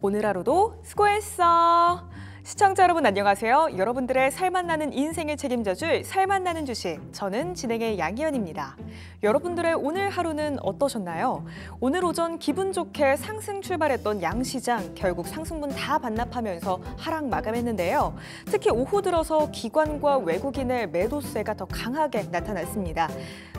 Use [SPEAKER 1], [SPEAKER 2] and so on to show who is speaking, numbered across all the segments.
[SPEAKER 1] 오늘 하루도 수고했어. 시청자 여러분 안녕하세요. 여러분들의 살맛나는 인생의 책임져줄 살맛나는 주식 저는 진행의 양희연입니다. 여러분들의 오늘 하루는 어떠셨나요? 오늘 오전 기분 좋게 상승 출발했던 양시장 결국 상승분 다 반납하면서 하락 마감했는데요. 특히 오후 들어서 기관과 외국인의 매도세가 더 강하게 나타났습니다.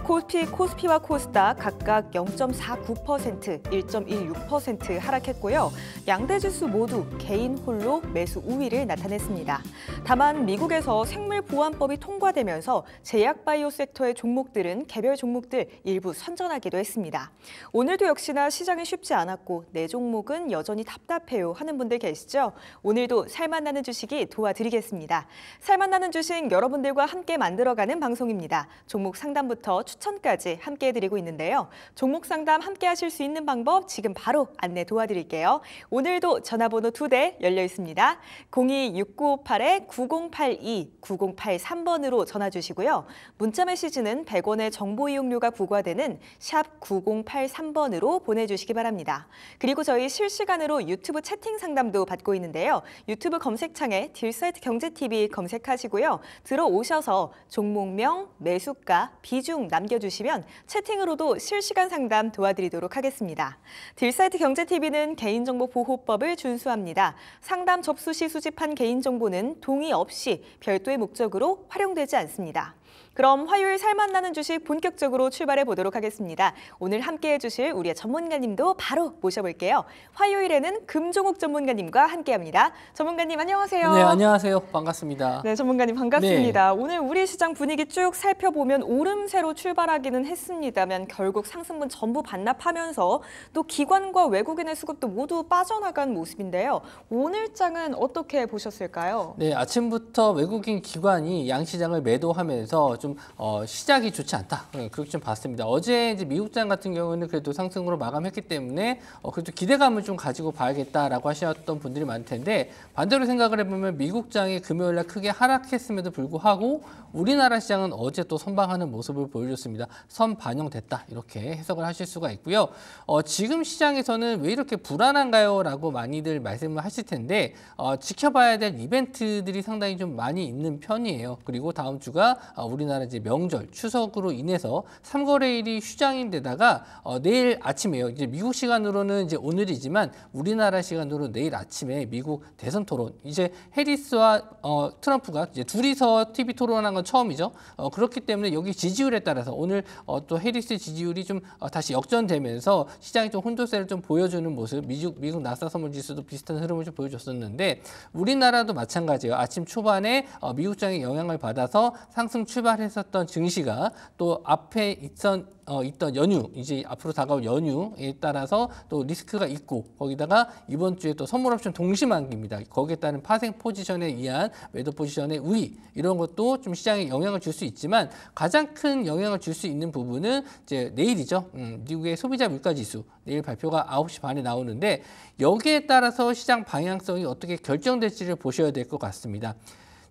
[SPEAKER 1] 코스피, 코스피와 코스닥 각각 0.49%, 1.16% 하락했고요. 양대 지수 모두 개인 홀로 매수 우위를 나타냈습니다. 다만 미국에서 생물보안법이 통과되면서 제약바이오 섹터의 종목들은 개별 종목들 일부 선전하기도 했습니다. 오늘도 역시나 시장이 쉽지 않았고 내 종목은 여전히 답답해요 하는 분들 계시죠? 오늘도 살맛나는 주식이 도와드리겠습니다. 살맛나는 주식 여러분들과 함께 만들어가는 방송입니다. 종목 상담부터 추천까지 함께 해드리고 있는데요. 종목 상담 함께 하실 수 있는 방법 지금 바로 안내 도와드릴게요. 오늘도 전화번호 두 대 열려 있습니다. 026958-9082, 9083번으로 전화 주시고요. 문자 메시지는 100원의 정보 이용료가 부과되는 샵 9083번으로 보내주시기 바랍니다. 그리고 저희 실시간으로 유튜브 채팅 상담도 받고 있는데요. 유튜브 검색창에 딜사이트 경제TV 검색하시고요. 들어오셔서 종목명, 매수가, 비중, 나 남겨주시면 채팅으로도 실시간 상담 도와드리도록 하겠습니다. 딜사이트 경제TV는 개인정보보호법을 준수합니다. 상담 접수 시 수집한 개인정보는 동의 없이 별도의 목적으로 활용되지 않습니다. 그럼 화요일 살맛나는 주식 본격적으로 출발해 보도록 하겠습니다. 오늘 함께해 주실 우리의 전문가님도 바로 모셔볼게요. 화요일에는 금종욱 전문가님과 함께합니다. 전문가님 안녕하세요. 네, 안녕하세요.
[SPEAKER 2] 반갑습니다. 네,
[SPEAKER 1] 전문가님 반갑습니다. 네. 오늘 우리 시장 분위기 쭉 살펴보면 오름세로 출발하기는 했습니다만 결국 상승분 전부 반납하면서 또 기관과 외국인의 수급도 모두 빠져나간 모습인데요. 오늘 장은 어떻게 보셨을까요?
[SPEAKER 2] 네, 아침부터 외국인 기관이 양시장을 매도하면서 좀좀 어, 시작이 좋지 않다. 예, 그렇게 좀 봤습니다. 어제 이제 미국장 같은 경우는 그래도 상승으로 마감했기 때문에 어, 그래도 기대감을 좀 가지고 봐야겠다라고 하셨던 분들이 많을 텐데 반대로 생각을 해보면 미국장이 금요일 날 크게 하락했음에도 불구하고 우리나라 시장은 어제 또 선방하는 모습을 보여줬습니다. 선 반영됐다 이렇게 해석을 하실 수가 있고요. 어, 지금 시장에서는 왜 이렇게 불안한가요? 라고 많이들 말씀을 하실 텐데 어, 지켜봐야 될 이벤트들이 상당히 좀 많이 있는 편이에요. 그리고 다음 주가 아, 우리나라 우리나라 이제 명절 추석으로 인해서 삼거래일이 휴장인데다가 어, 내일 아침에요. 이제 미국 시간으로는 이제 오늘이지만 우리나라 시간으로 내일 아침에 미국 대선 토론 이제 해리스와 어, 트럼프가 이제 둘이서 TV 토론한 건 처음이죠. 어, 그렇기 때문에 여기 지지율에 따라서 오늘 어, 또 해리스 지지율이 좀 어, 다시 역전되면서 시장이 좀 혼조세를 좀 보여주는 모습 미국 미국 나사 선물 지수도 비슷한 흐름을 좀 보여줬었는데 우리나라도 마찬가지예요. 아침 초반에 어, 미국장의 영향을 받아서 상승 출발 출발했었던 증시가 또 앞에 있던 어, 있던 연휴 이제 앞으로 다가올 연휴에 따라서 또 리스크가 있고 거기다가 이번 주에 또 선물옵션 동시만기입니다. 거기에 따른 파생 포지션에 의한 매도 포지션의 우위 이런 것도 좀 시장에 영향을 줄 수 있지만 가장 큰 영향을 줄 수 있는 부분은 이제 내일이죠. 음, 미국의 소비자 물가지수 내일 발표가 아홉 시 반에 나오는데 여기에 따라서 시장 방향성이 어떻게 결정될지를 보셔야 될 것 같습니다.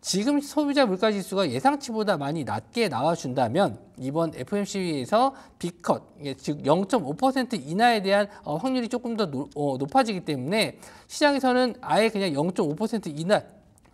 [SPEAKER 2] 지금 소비자 물가 지수가 예상치보다 많이 낮게 나와준다면 이번 f m c 에서 빅컷, 즉 0.5% 인하에 대한 어, 확률이 조금 더 어, 높아지기 때문에 시장에서는 아예 그냥 0.5% 인하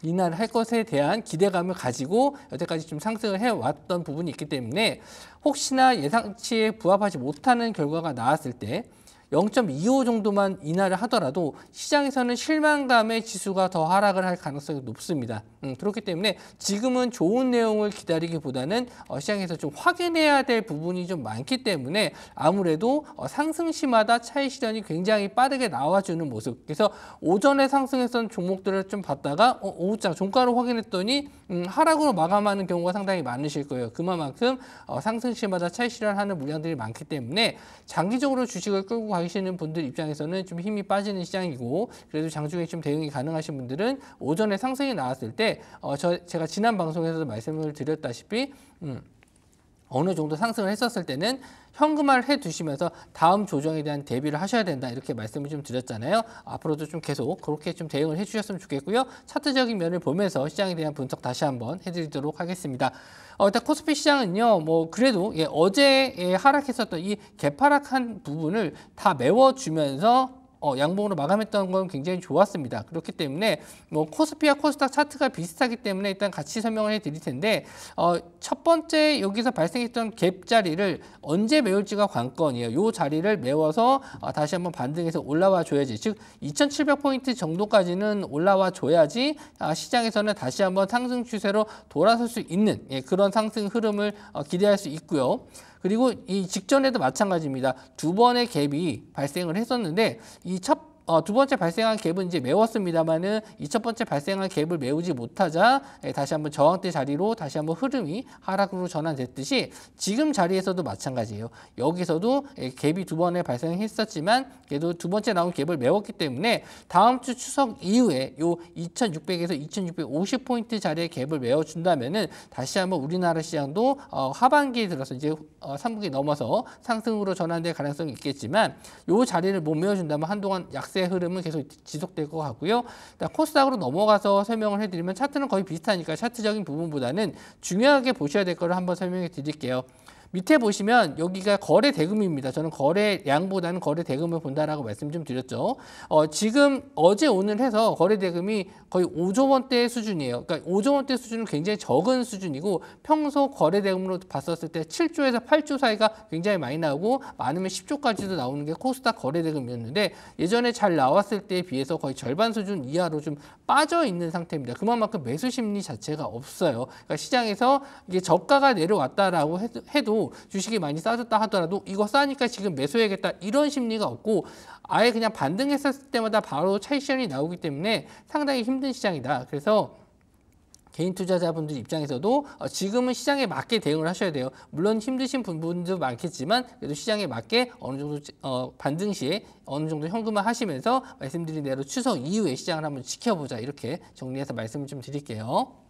[SPEAKER 2] 인하를 할 것에 대한 기대감을 가지고 여태까지 좀 상승을 해왔던 부분이 있기 때문에 혹시나 예상치에 부합하지 못하는 결과가 나왔을 때0.25 정도만 인하를 하더라도 시장에서는 실망감의 지수가 더 하락을 할 가능성이 높습니다. 음, 그렇기 때문에 지금은 좋은 내용을 기다리기보다는 어, 시장에서 좀 확인해야 될 부분이 좀 많기 때문에 아무래도 어, 상승시마다 차이 시련이 굉장히 빠르게 나와주는 모습. 그래서 오전에 상승했던 종목들을 좀 봤다가 어, 오후장 종가로 확인했더니 음, 하락으로 마감하는 경우가 상당히 많으실 거예요. 그만큼 어, 상승시마다 차이 실현하는 물량들이 많기 때문에 장기적으로 주식을 끌고 가시는 분들 입장에서는 좀 힘이 빠지는 시장이고 그래도 장중에 좀 대응이 가능하신 분들은 오전에 상승이 나왔을 때 어, 저, 제가 지난 방송에서도 말씀을 드렸다시피 음, 어느 정도 상승을 했었을 때는 현금화를 해두시면서 다음 조정에 대한 대비를 하셔야 된다 이렇게 말씀을 좀 드렸잖아요. 앞으로도 좀 계속 그렇게 좀 대응을 해주셨으면 좋겠고요. 차트적인 면을 보면서 시장에 대한 분석 다시 한번 해드리도록 하겠습니다. 어, 일단 코스피 시장은요, 뭐 그래도 예, 어제 하락했었던 이 개파락한 부분을 다 메워주면서 어, 양봉으로 마감했던 건 굉장히 좋았습니다. 그렇기 때문에 뭐 코스피와 코스닥 차트가 비슷하기 때문에 일단 같이 설명을 해드릴 텐데 어, 첫 번째 여기서 발생했던 갭 자리를 언제 메울지가 관건이에요. 이 자리를 메워서 어, 다시 한번 반등해서 올라와 줘야지. 즉 2,700포인트 정도까지는 올라와 줘야지 아, 시장에서는 다시 한번 상승 추세로 돌아설 수 있는 예, 그런 상승 흐름을 어, 기대할 수 있고요. 그리고 이 직전에도 마찬가지입니다. 두 번의 갭이 발생을 했었는데 이첫 어, 두 번째 발생한 갭은 이제 메웠습니다만은 이 첫 번째 발생한 갭을 메우지 못하자 예, 다시 한번 저항대 자리로 다시 한번 흐름이 하락으로 전환됐듯이 지금 자리에서도 마찬가지예요. 여기서도 예, 갭이 두 번에 발생했었지만 그래도 두 번째 나온 갭을 메웠기 때문에 다음 주 추석 이후에 요 2600에서 2650 포인트 자리의 갭을 메워 준다면은 다시 한번 우리나라 시장도 어, 하반기에 들어서 이제 어, 3분기 넘어서 상승으로 전환될 가능성이 있겠지만 요 자리를 못 메워 준다면 한동안 약 하락세 흐름은 계속 지속될 것 같고요. 코스닥으로 넘어가서 설명을 해드리면 차트는 거의 비슷하니까 차트적인 부분보다는 중요하게 보셔야 될 거를 한번 설명해 드릴게요. 밑에 보시면 여기가 거래 대금입니다. 저는 거래량보다는 거래 대금을 본다라고 말씀 좀 드렸죠. 어, 지금 어제 오늘 해서 거래 대금이 거의 5조 원대 수준이에요. 그러니까 5조 원대 수준은 굉장히 적은 수준이고 평소 거래 대금으로 봤었을 때 7조에서 8조 사이가 굉장히 많이 나오고 많으면 10조까지도 나오는 게 코스닥 거래 대금이었는데 예전에 잘 나왔을 때에 비해서 거의 절반 수준 이하로 좀 빠져 있는 상태입니다. 그만큼 매수 심리 자체가 없어요. 그러니까 시장에서 이게 저가가 내려왔다라고 해도 주식이 많이 싸졌다 하더라도 이거 싸니까 지금 매수해야겠다 이런 심리가 없고 아예 그냥 반등했었을 때마다 바로 차이시현이 나오기 때문에 상당히 힘든 시장이다. 그래서 개인 투자자분들 입장에서도 어, 지금은 시장에 맞게 대응을 하셔야 돼요. 물론 힘드신 분들도 많겠지만 그래도 시장에 맞게 어느 정도 어, 반등 시에 어느 정도 현금화 하시면서 말씀드린 대로 추석 이후에 시장을 한번 지켜보자 이렇게
[SPEAKER 1] 정리해서 말씀을 좀 드릴게요.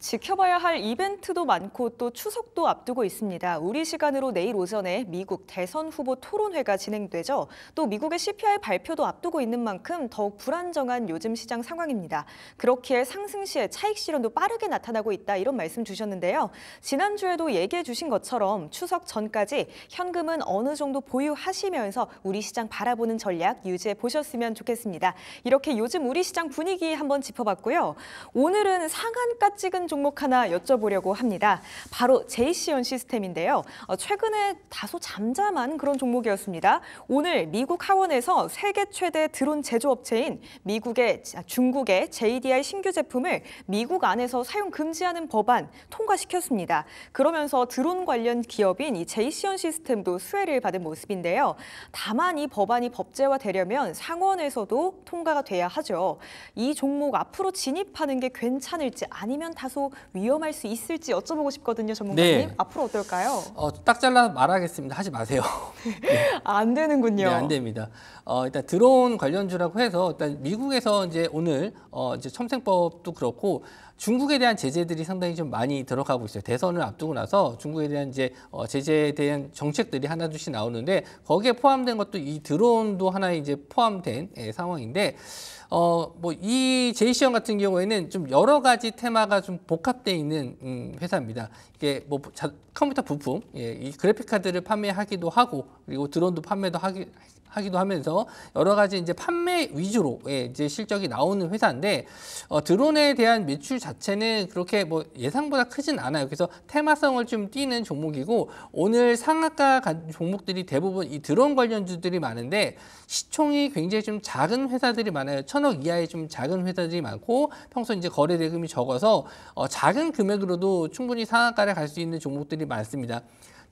[SPEAKER 1] 지켜봐야 할 이벤트도 많고 또 추석도 앞두고 있습니다. 우리 시간으로 내일 오전에 미국 대선 후보 토론회가 진행되죠. 또 미국의 CPI 발표도 앞두고 있는 만큼 더욱 불안정한 요즘 시장 상황입니다. 그렇기에 상승 시에 차익 실현도 빠르게 나타나고 있다 이런 말씀 주셨는데요. 지난주에도 얘기해 주신 것처럼 추석 전까지 현금은 어느 정도 보유하시면서 우리 시장 바라보는 전략 유지해 보셨으면 좋겠습니다. 이렇게 요즘 우리 시장 분위기 한번 짚어봤고요. 오늘은 상한가 찍은 종목 하나 여쭤보려고 합니다. 바로 JC온 시스템인데요. 어, 최근에 다소 잠잠한 그런 종목이었습니다. 오늘 미국 하원에서 세계 최대 드론 제조업체인 미국의 아, 중국의 JDI 신규 제품을 미국 안에서 사용 금지하는 법안 통과시켰습니다. 그러면서 드론 관련 기업인 이 JC온 시스템도 수혜를 받은 모습인데요. 다만 이 법안이 법제화되려면 상원에서도 통과가 돼야 하죠. 이 종목 앞으로 진입하는 게 괜찮을지 아니면 다소 다소 위험할 수 있을지 여쭤보고 싶거든요, 전문가님. 네. 앞으로 어떨까요?
[SPEAKER 2] 어, 딱 잘라 말하겠습니다. 하지 마세요.
[SPEAKER 1] 네. 안 되는군요. 네, 안
[SPEAKER 2] 됩니다. 어, 일단 드론 관련주라고 해서 일단 미국에서 이제 오늘 어, 이제 첨생법도 그렇고 중국에 대한 제재들이 상당히 좀 많이 들어가고 있어요. 대선을 앞두고 나서 중국에 대한 이제 어, 제재에 대한 정책들이 하나둘씩 나오는데 거기에 포함된 것도 이 드론도 하나의 이제 포함된 예, 상황인데 어, 뭐 이 제이시형 같은 경우에는 좀 여러 가지 테마가 좀 복합되어 있는 음, 회사입니다. 이게 뭐 자, 컴퓨터 부품, 예, 이 그래픽 카드를 판매하기도 하고 그리고 드론도 판매도 하기 하기도 하면서 여러 가지 이제 판매 위주로 예, 이제 실적이 나오는 회사인데 어, 드론에 대한 매출 자체는 그렇게 뭐 예상보다 크진 않아요. 그래서 테마성을 좀 띄는 종목이고 오늘 상하가 종목들이 대부분 이 드론 관련주들이 많은데 시총이 굉장히 좀 작은 회사들이 많아요. 천억 이하의 좀 작은 회사들이 많고 평소 이제 거래 대금이 적어서 어, 작은 금액으로도 충분히 상한가를 갈 수 있는 종목들이 많습니다.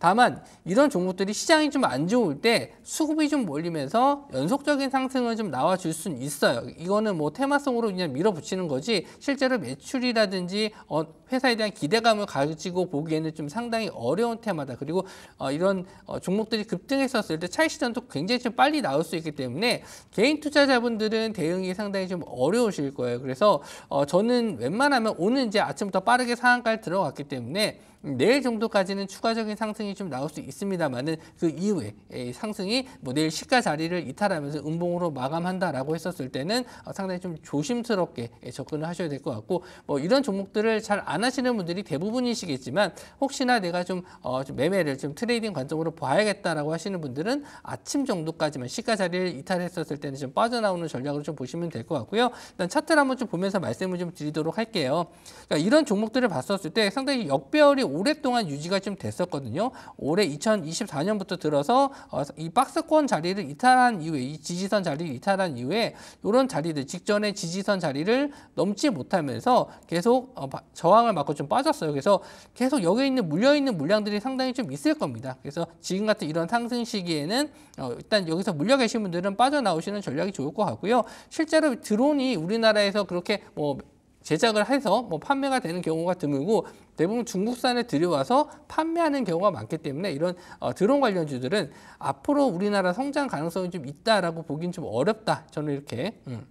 [SPEAKER 2] 다만 이런 종목들이 시장이 좀 안 좋을 때 수급이 좀 몰리면서 연속적인 상승을 좀 나와줄 수는 있어요. 이거는 뭐 테마성으로 그냥 밀어붙이는 거지 실제로 매출이라든지 어, 회사에 대한 기대감을 가지고 보기에는 좀 상당히 어려운 테마다. 그리고 어, 이런 어, 종목들이 급등했었을 때 차익 시전도 굉장히 좀 빨리 나올 수 있기 때문에 개인 투자자분들은 대응이 상당히 좀 어려우실 거예요. 그래서 저는 웬만하면 오늘 이제 아침부터 빠르게 상한가를 들어갔기 때문에 내일 정도까지는 추가적인 상승이 좀 나올 수 있습니다만은 그 이후에 예, 상승이 뭐 내일 시가 자리를 이탈하면서 음봉으로 마감한다라고 했었을 때는 어, 상당히 좀 조심스럽게 예, 접근을 하셔야 될 것 같고 뭐 이런 종목들을 잘 안 하시는 분들이 대부분이시겠지만 혹시나 내가 좀, 어, 좀 매매를 좀 트레이딩 관점으로 봐야겠다라고 하시는 분들은 아침 정도까지만 시가 자리를 이탈했었을 때는 좀 빠져나오는 전략으로 좀 보시면 될 것 같고요. 일단 차트를 한번 좀 보면서 말씀을 좀 드리도록 할게요. 그러니까 이런 종목들을 봤었을 때 상당히 역배열이 오랫동안 유지가 좀 됐었거든요. 올해 2024년부터 들어서 어, 이 박스권 자리를 이탈한 이후에 이 지지선 자리를 이탈한 이후에 이런 자리들 직전에 지지선 자리를 넘지 못하면서 계속 어, 저항을 맞고 좀 빠졌어요. 그래서 계속 여기 있는 물려 있는 물량들이 상당히 좀 있을 겁니다. 그래서 지금 같은 이런 상승 시기에는 어, 일단 여기서 물려 계신 분들은 빠져나오시는 전략이 좋을 것 같고요. 실제로 드론이 우리나라에서 그렇게 뭐 제작을 해서 뭐 판매가 되는 경우가 드물고 대부분 중국산에 들여와서 판매하는 경우가 많기 때문에 이런 어, 드론 관련주들은 앞으로 우리나라 성장 가능성이 좀 있다라고 보기는좀 어렵다 저는 이렇게 음.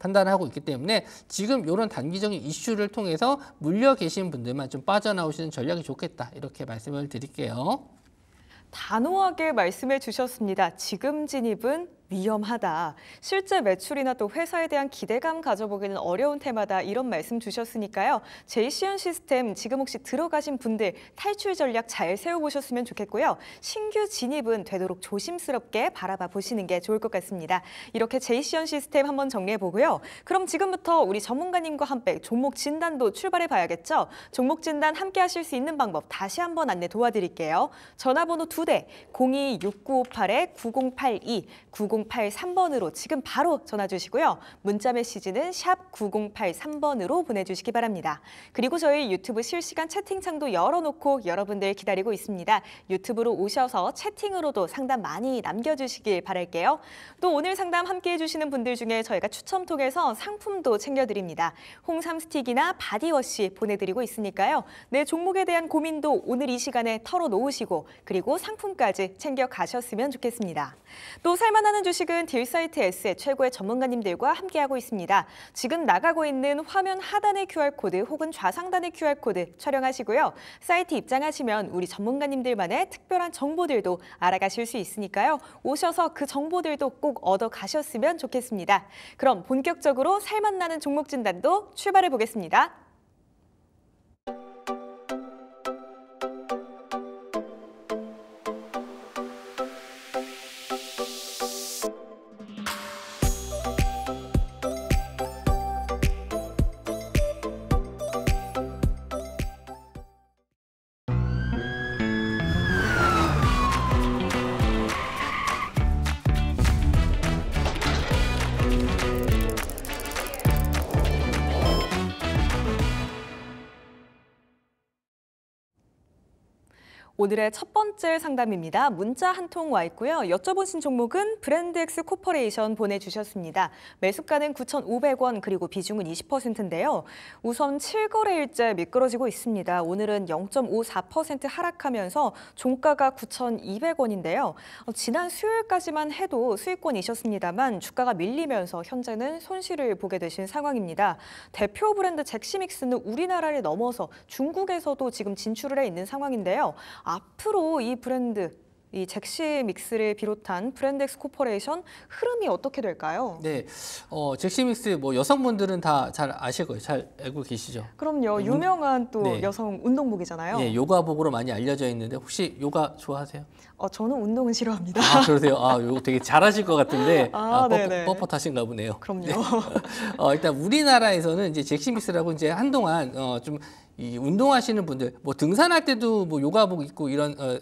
[SPEAKER 2] 판단을 하고 있기 때문에 지금 이런 단기적인 이슈를 통해서 물려 계신 분들만 좀 빠져나오시는 전략이 좋겠다 이렇게
[SPEAKER 1] 말씀을 드릴게요. 단호하게 말씀해 주셨습니다. 지금 진입은 위험하다. 실제 매출이나 또 회사에 대한 기대감 가져보기는 어려운 테마다 이런 말씀 주셨으니까요. 제이시언 시스템 지금 혹시 들어가신 분들 탈출 전략 잘 세워보셨으면 좋겠고요. 신규 진입은 되도록 조심스럽게 바라봐 보시는 게 좋을 것 같습니다. 이렇게 제이시언 시스템 한번 정리해보고요. 그럼 지금부터 우리 전문가님과 함께 종목 진단도 출발해 봐야겠죠? 종목 진단 함께 하실 수 있는 방법 다시 한번 안내 도와드릴게요. 전화번호 2대 026958-9082, 90 9083번으로 지금 바로 전화 주시고요. 문자 메시지는 샵 9083번으로 보내주시기 바랍니다. 그리고 저희 유튜브 실시간 채팅창도 열어놓고 여러분들 기다리고 있습니다. 유튜브로 오셔서 채팅으로도 상담 많이 남겨주시길 바랄게요. 또 오늘 상담 함께 해주시는 분들 중에 저희가 추첨 통해서 상품도 챙겨드립니다. 홍삼 스틱이나 바디워시 보내드리고 있으니까요. 내 종목에 대한 고민도 오늘 이 시간에 털어놓으시고 그리고 상품까지 챙겨가셨으면 좋겠습니다. 또 살만하는 주식은 딜사이트 S의 최고의 전문가님들과 함께하고 있습니다. 지금 나가고 있는 화면 하단의 QR코드 혹은 좌상단의 QR코드 촬영하시고요. 사이트 입장하시면 우리 전문가님들만의 특별한 정보들도 알아가실 수 있으니까요. 오셔서 그 정보들도 꼭 얻어 가셨으면 좋겠습니다. 그럼 본격적으로 살맛나는 종목 진단도 출발해 보겠습니다. 오늘의 첫 번째 상담입니다. 문자 한 통 와 있고요. 여쭤보신 종목은 브랜드엑스 코퍼레이션 보내주셨습니다. 매수가는 9,500원 그리고 비중은 20%인데요. 우선 7거래일째 미끄러지고 있습니다. 오늘은 0.54% 하락하면서 종가가 9,200원인데요. 어, 지난 수요일까지만 해도 수익권이셨습니다만 주가가 밀리면서 현재는 손실을 보게 되신 상황입니다. 대표 브랜드 잭시믹스는 우리나라를 넘어서 중국에서도 지금 진출을 해 있는 상황인데요. 앞으로 이 브랜드 이 잭시 믹스를 비롯한 브랜덱스 드 코퍼레이션 흐름이 어떻게 될까요?
[SPEAKER 2] 네, 어, 잭시 믹스 뭐 여성분들은 다 잘 아실 거예요. 잘 알고 계시죠?
[SPEAKER 1] 그럼요. 음, 유명한 또 네. 여성 운동복이잖아요. 네,
[SPEAKER 2] 요가복으로 많이 알려져 있는데 혹시 요가 좋아하세요?
[SPEAKER 1] 어, 저는 운동은 싫어합니다. 아,
[SPEAKER 2] 그러세요? 아, 요거 되게 잘하실 것 같은데 아, 아, 뻣뻣하신가 보네요. 그럼요. 네. 어, 일단 우리나라에서는 이제 잭시 믹스라고 이제 한동안 어, 좀이 운동하시는 분들, 뭐 등산할 때도 뭐 요가복 입고 이런 어,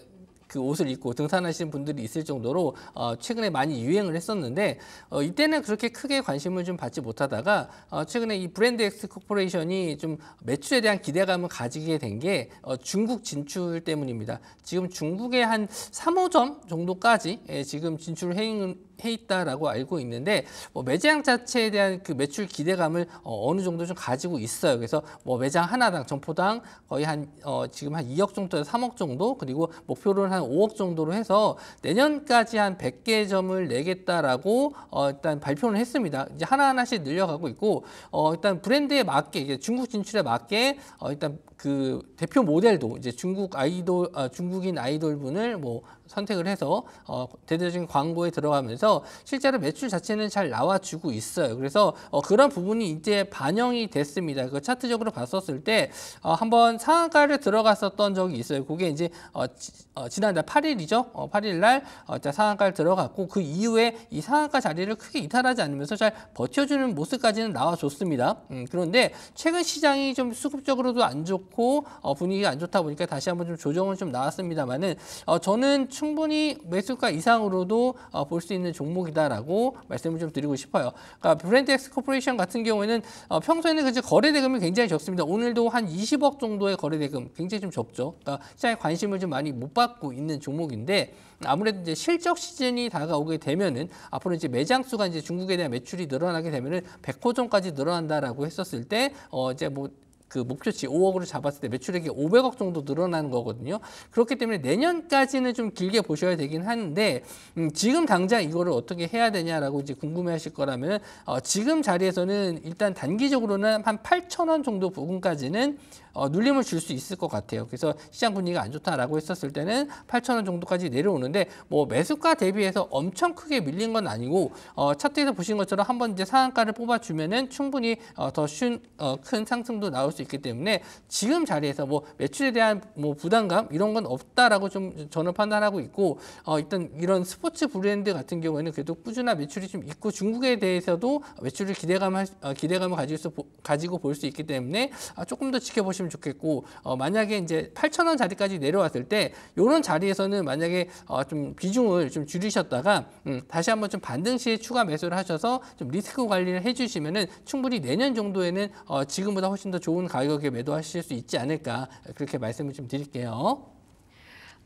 [SPEAKER 2] 그 옷을 입고 등산하시는 분들이 있을 정도로 어, 최근에 많이 유행을 했었는데 어, 이때는 그렇게 크게 관심을 좀 받지 못하다가 어, 최근에 이 브랜드 엑스 코퍼레이션이 좀 매출에 대한 기대감을 가지게 된 게 어, 중국 진출 때문입니다. 지금 중국의 한 3, 5점 정도까지 예, 지금 진출을 해 있는 해 있다라고 알고 있는데 뭐 매장 자체에 대한 그 매출 기대감을 어, 느 정도 좀 가지고 있어요. 그래서 뭐 매장 하나당 점포당 거의 한 어, 지금 한 2억 정도에 3억 정도 그리고 목표를 한 5억 정도로 해서 내년까지 한 100개 점을 내겠다라고 어, 일단 발표를 했습니다. 이제 하나하나씩 늘려가고 있고 어, 일단 브랜드에 맞게 중국 진출에 맞게 어, 일단 그 대표 모델도 이제 중국 아이돌 아, 중국인 아이돌 분을 뭐 선택을 해서 어, 대대적인 광고에 들어가면서 실제로 매출 자체는 잘 나와주고 있어요. 그래서 어, 그런 부분이 이제 반영이 됐습니다. 그 차트적으로 봤었을 때 어, 한번 상한가를 들어갔었던 적이 있어요. 그게 이제 어, 지, 어, 지난달 8일이죠. 어, 8일 날 어, 상한가를 들어갔고 그 이후에 이 상한가 자리를 크게 이탈하지 않으면서 잘 버텨주는 모습까지는 나와줬습니다. 음, 그런데 최근 시장이 좀 수급적으로도 안 좋고 좋고 어, 분위기가 안 좋다 보니까 다시 한번 좀 조정은 좀 나왔습니다만은 어, 저는 충분히 매수가 이상으로도 어, 볼수 있는 종목이다라고 말씀을 좀 드리고 싶어요. 그러니까 브랜드엑스 코퍼레이션 같은 경우에는 어, 평소에는 그 거래 대금이 굉장히 적습니다. 오늘도 한 20억 정도의 거래 대금 굉장히 좀 적죠. 그러니까 시장에 관심을 좀 많이 못 받고 있는 종목인데 아무래도 이제 실적 시즌이 다가오게 되면은 앞으로 이제 매장 수가 이제 중국에 대한 매출이 늘어나게 되면은 100호점까지 늘어난다라고 했었을 때어 이제 뭐그 목표치 5억으로 잡았을 때 매출액이 500억 정도 늘어나는 거거든요. 그렇기 때문에 내년까지는 좀 길게 보셔야 되긴 하는데 음, 지금 당장 이거를 어떻게 해야 되냐라고 이제 궁금해하실 거라면 어, 지금 자리에서는 일단 단기적으로는 한 8천 원 정도 부분까지는 어, 눌림을 줄 수 있을 것 같아요. 그래서 시장 분위기가 안 좋다라고 했었을 때는 8,000원 정도까지 내려오는데 뭐 매수가 대비해서 엄청 크게 밀린 건 아니고 어, 차트에서 보신 것처럼 한 번 이제 상한가를 뽑아주면은 충분히 어, 더큰 어, 상승도 나올 수 있기 때문에 지금 자리에서 뭐 매출에 대한 뭐 부담감 이런 건 없다라고 좀 저는 판단하고 있고 어, 일단 이런 스포츠 브랜드 같은 경우에는 그래도 꾸준한 매출이 좀 있고 중국에 대해서도 매출을 기대감 할, 어, 기대감을 가지고 가지고 볼 수 있기 때문에 아, 조금 더 지켜보시면. 했으면 좋겠고 어, 만약에 이제 8천 원 자리까지 내려왔을 때 이런 자리에서는 만약에 어, 좀 비중을 좀 줄이셨다가 음, 다시 한번 좀 반등 시에 추가 매수를 하셔서 좀 리스크 관리를 해주시면은 충분히 내년 정도에는 어, 지금보다 훨씬 더 좋은 가격에 매도하실 수 있지 않을까 그렇게 말씀을 좀 드릴게요.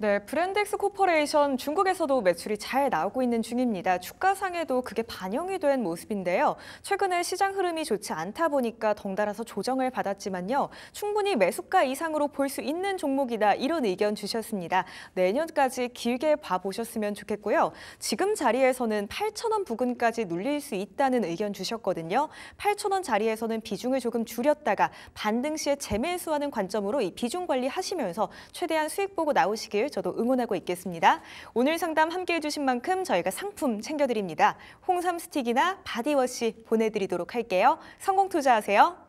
[SPEAKER 1] 네, 브랜덱스 코퍼레이션 중국에서도 매출이 잘 나오고 있는 중입니다. 주가상에도 그게 반영이 된 모습인데요. 최근에 시장 흐름이 좋지 않다 보니까 덩달아서 조정을 받았지만요. 충분히 매수가 이상으로 볼 수 있는 종목이다 이런 의견 주셨습니다. 내년까지 길게 봐보셨으면 좋겠고요. 지금 자리에서는 8천원 부근까지 눌릴 수 있다는 의견 주셨거든요. 8천원 자리에서는 비중을 조금 줄였다가 반등 시에 재매수하는 관점으로 이 비중 관리하시면서 최대한 수익 보고 나오시길 저도 응원하고 있겠습니다. 오늘 상담 함께해 주신 만큼 저희가 상품 챙겨드립니다. 홍삼 스틱이나 바디워시 보내드리도록 할게요. 성공 투자하세요.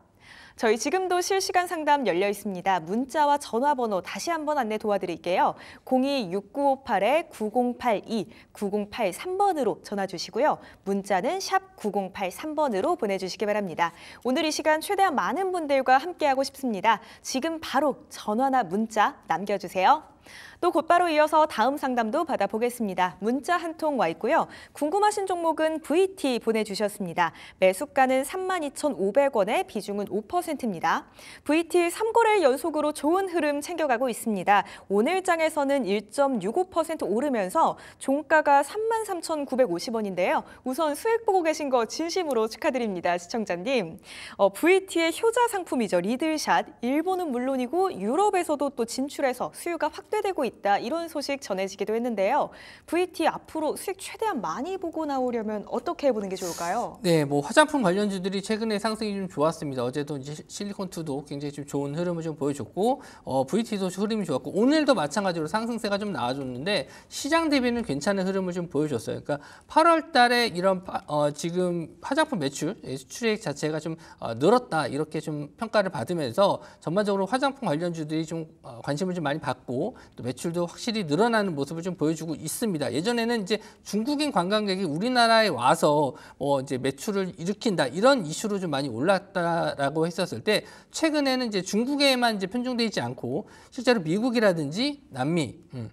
[SPEAKER 1] 저희 지금도 실시간 상담 열려 있습니다. 문자와 전화번호 다시 한번 안내 도와드릴게요. 02-6958-9082, 9083번으로 전화 주시고요. 문자는 샵 9083번으로 보내주시기 바랍니다. 오늘 이 시간 최대한 많은 분들과 함께하고 싶습니다. 지금 바로 전화나 문자 남겨주세요. 또 곧바로 이어서 다음 상담도 받아보겠습니다. 문자 한 통 와 있고요. 궁금하신 종목은 VT 보내주셨습니다. 매수가는 32,500원에 비중은 5%입니다. VT 3거래 연속으로 좋은 흐름 챙겨가고 있습니다. 오늘 장에서는 1.65% 오르면서 종가가 33,950원인데요. 우선 수익 보고 계신 거 진심으로 축하드립니다. 시청자님. 어, VT의 효자 상품이죠. 리들샷. 일본은 물론이고 유럽에서도 또 진출해서 수요가 확 확대되고 있다 이런 소식 전해지기도 했는데요. VT 앞으로 수익 최대한 많이 보고 나오려면 어떻게 해보는 게 좋을까요?
[SPEAKER 2] 네, 뭐 화장품 관련주들이 최근에 상승이 좀 좋았습니다. 어제도 이제 실리콘2도 굉장히 좀 좋은 흐름을 좀 보여줬고 어, VT도 흐름이 좋았고 오늘도 마찬가지로 상승세가 좀나아졌는데 시장 대비는 괜찮은 흐름을 좀 보여줬어요. 그러니까 8월 달에 이런 어, 지금 화장품 매출, 수출액 예, 자체가 좀 어, 늘었다 이렇게 좀 평가를 받으면서 전반적으로 화장품 관련주들이 좀 어, 관심을 좀 많이 받고 또 매출도 확실히 늘어나는 모습을 좀 보여주고 있습니다. 예전에는 이제 중국인 관광객이 우리나라에 와서 어 이제 매출을 일으킨다 이런 이슈로 좀 많이 올랐다라고 했었을 때 최근에는 이제 중국에만 이제 편중돼 지 않고 실제로 미국이라든지 남미 음.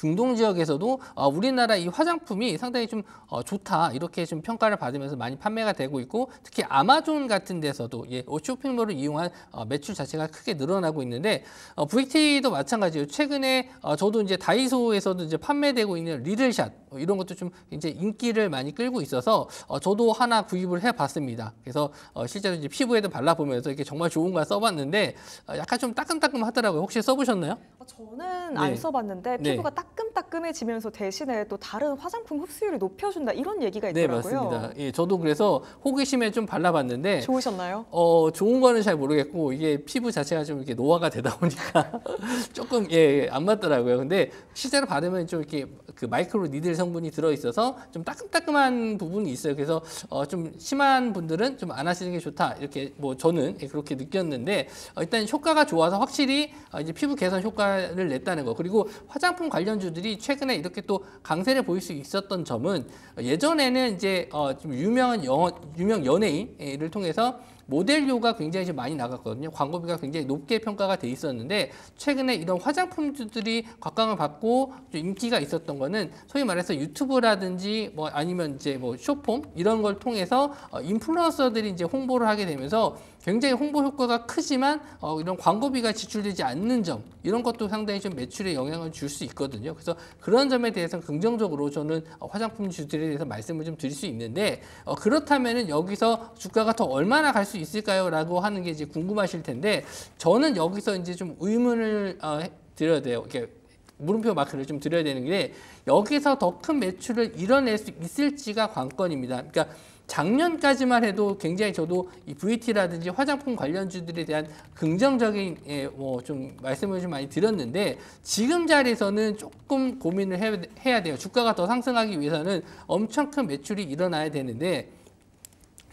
[SPEAKER 2] 중동 지역에서도 어, 우리나라 이 화장품이 상당히 좀 어, 좋다 이렇게 좀 평가를 받으면서 많이 판매가 되고 있고 특히 아마존 같은 데서도 예, 어, 쇼핑몰을 이용한 어, 매출 자체가 크게 늘어나고 있는데 어, VT도 마찬가지예요. 최근에 어, 저도 이제 다이소에서도 이제 판매되고 있는 리들샷 어, 이런 것도 좀 굉장히 인기를 많이 끌고 있어서 어, 저도 하나 구입을 해봤습니다. 그래서 어, 실제로 이제 피부에도 발라보면서 이게 정말 좋은 걸 써봤는데 어, 약간 좀 따끔따끔 하더라고요. 혹시 써보셨나요?
[SPEAKER 1] 어, 저는 네. 안 네. 써봤는데 피부가 딱 따끔따끔해지면서 대신에 또 다른 화장품 흡수율을 높여준다 이런 얘기가 네, 있더라고요. 네, 맞습니다.
[SPEAKER 2] 예, 저도 그래서 호기심에 좀 발라봤는데
[SPEAKER 1] 좋으셨나요?
[SPEAKER 2] 어, 좋은 거는 잘 모르겠고 이게 피부 자체가 좀 이렇게 노화가 되다 보니까 조금 예, 예, 안 맞더라고요. 근데 실제로 바르면 좀 이렇게 그 마이크로 니들 성분이 들어있어서 좀 따끔따끔한 부분이 있어요. 그래서 어, 좀 심한 분들은 좀 안 하시는 게 좋다 이렇게 뭐 저는 예, 그렇게 느꼈는데 어, 일단 효과가 좋아서 확실히 어, 이제 피부 개선 효과를 냈다는 거 그리고 화장품 관련 자본주들이 최근에 이렇게 또 강세를 보일 수 있었던 점은 예전에는 이제 어, 좀 유명한 영어, 유명 연예인을 통해서 모델료가 굉장히 많이 나갔거든요. 광고비가 굉장히 높게 평가가 돼 있었는데 최근에 이런 화장품주들이 각광을 받고 인기가 있었던 거는 소위 말해서 유튜브라든지 뭐 아니면 이제 뭐 쇼폼 이런 걸 통해서 어, 인플루언서들이 이제 홍보를 하게 되면서 굉장히 홍보 효과가 크지만 어, 이런 광고비가 지출되지 않는 점 이런 것도 상당히 좀 매출에 영향을 줄 수 있거든요. 그래서 그런 점에 대해서는 긍정적으로 저는 어, 화장품 주들에 대해서 말씀을 좀 드릴 수 있는데 어, 그렇다면은 여기서 주가가 더 얼마나 갈수 있을까요? 라고 하는 게 이제 궁금하실 텐데 저는 여기서 이제 좀 의문을 어, 드려야 돼요. 이렇게 물음표 마크를 좀 드려야 되는 게 여기서 더 큰 매출을 이뤄낼 수 있을지가 관건입니다. 그러니까 작년까지만 해도 굉장히 저도 이 VT라든지 화장품 관련주들에 대한 긍정적인 예, 뭐좀 말씀을 좀 많이 드렸는데 지금 자리에서는 조금 고민을 해야 돼요. 주가가 더 상승하기 위해서는 엄청 큰 매출이 일어나야 되는데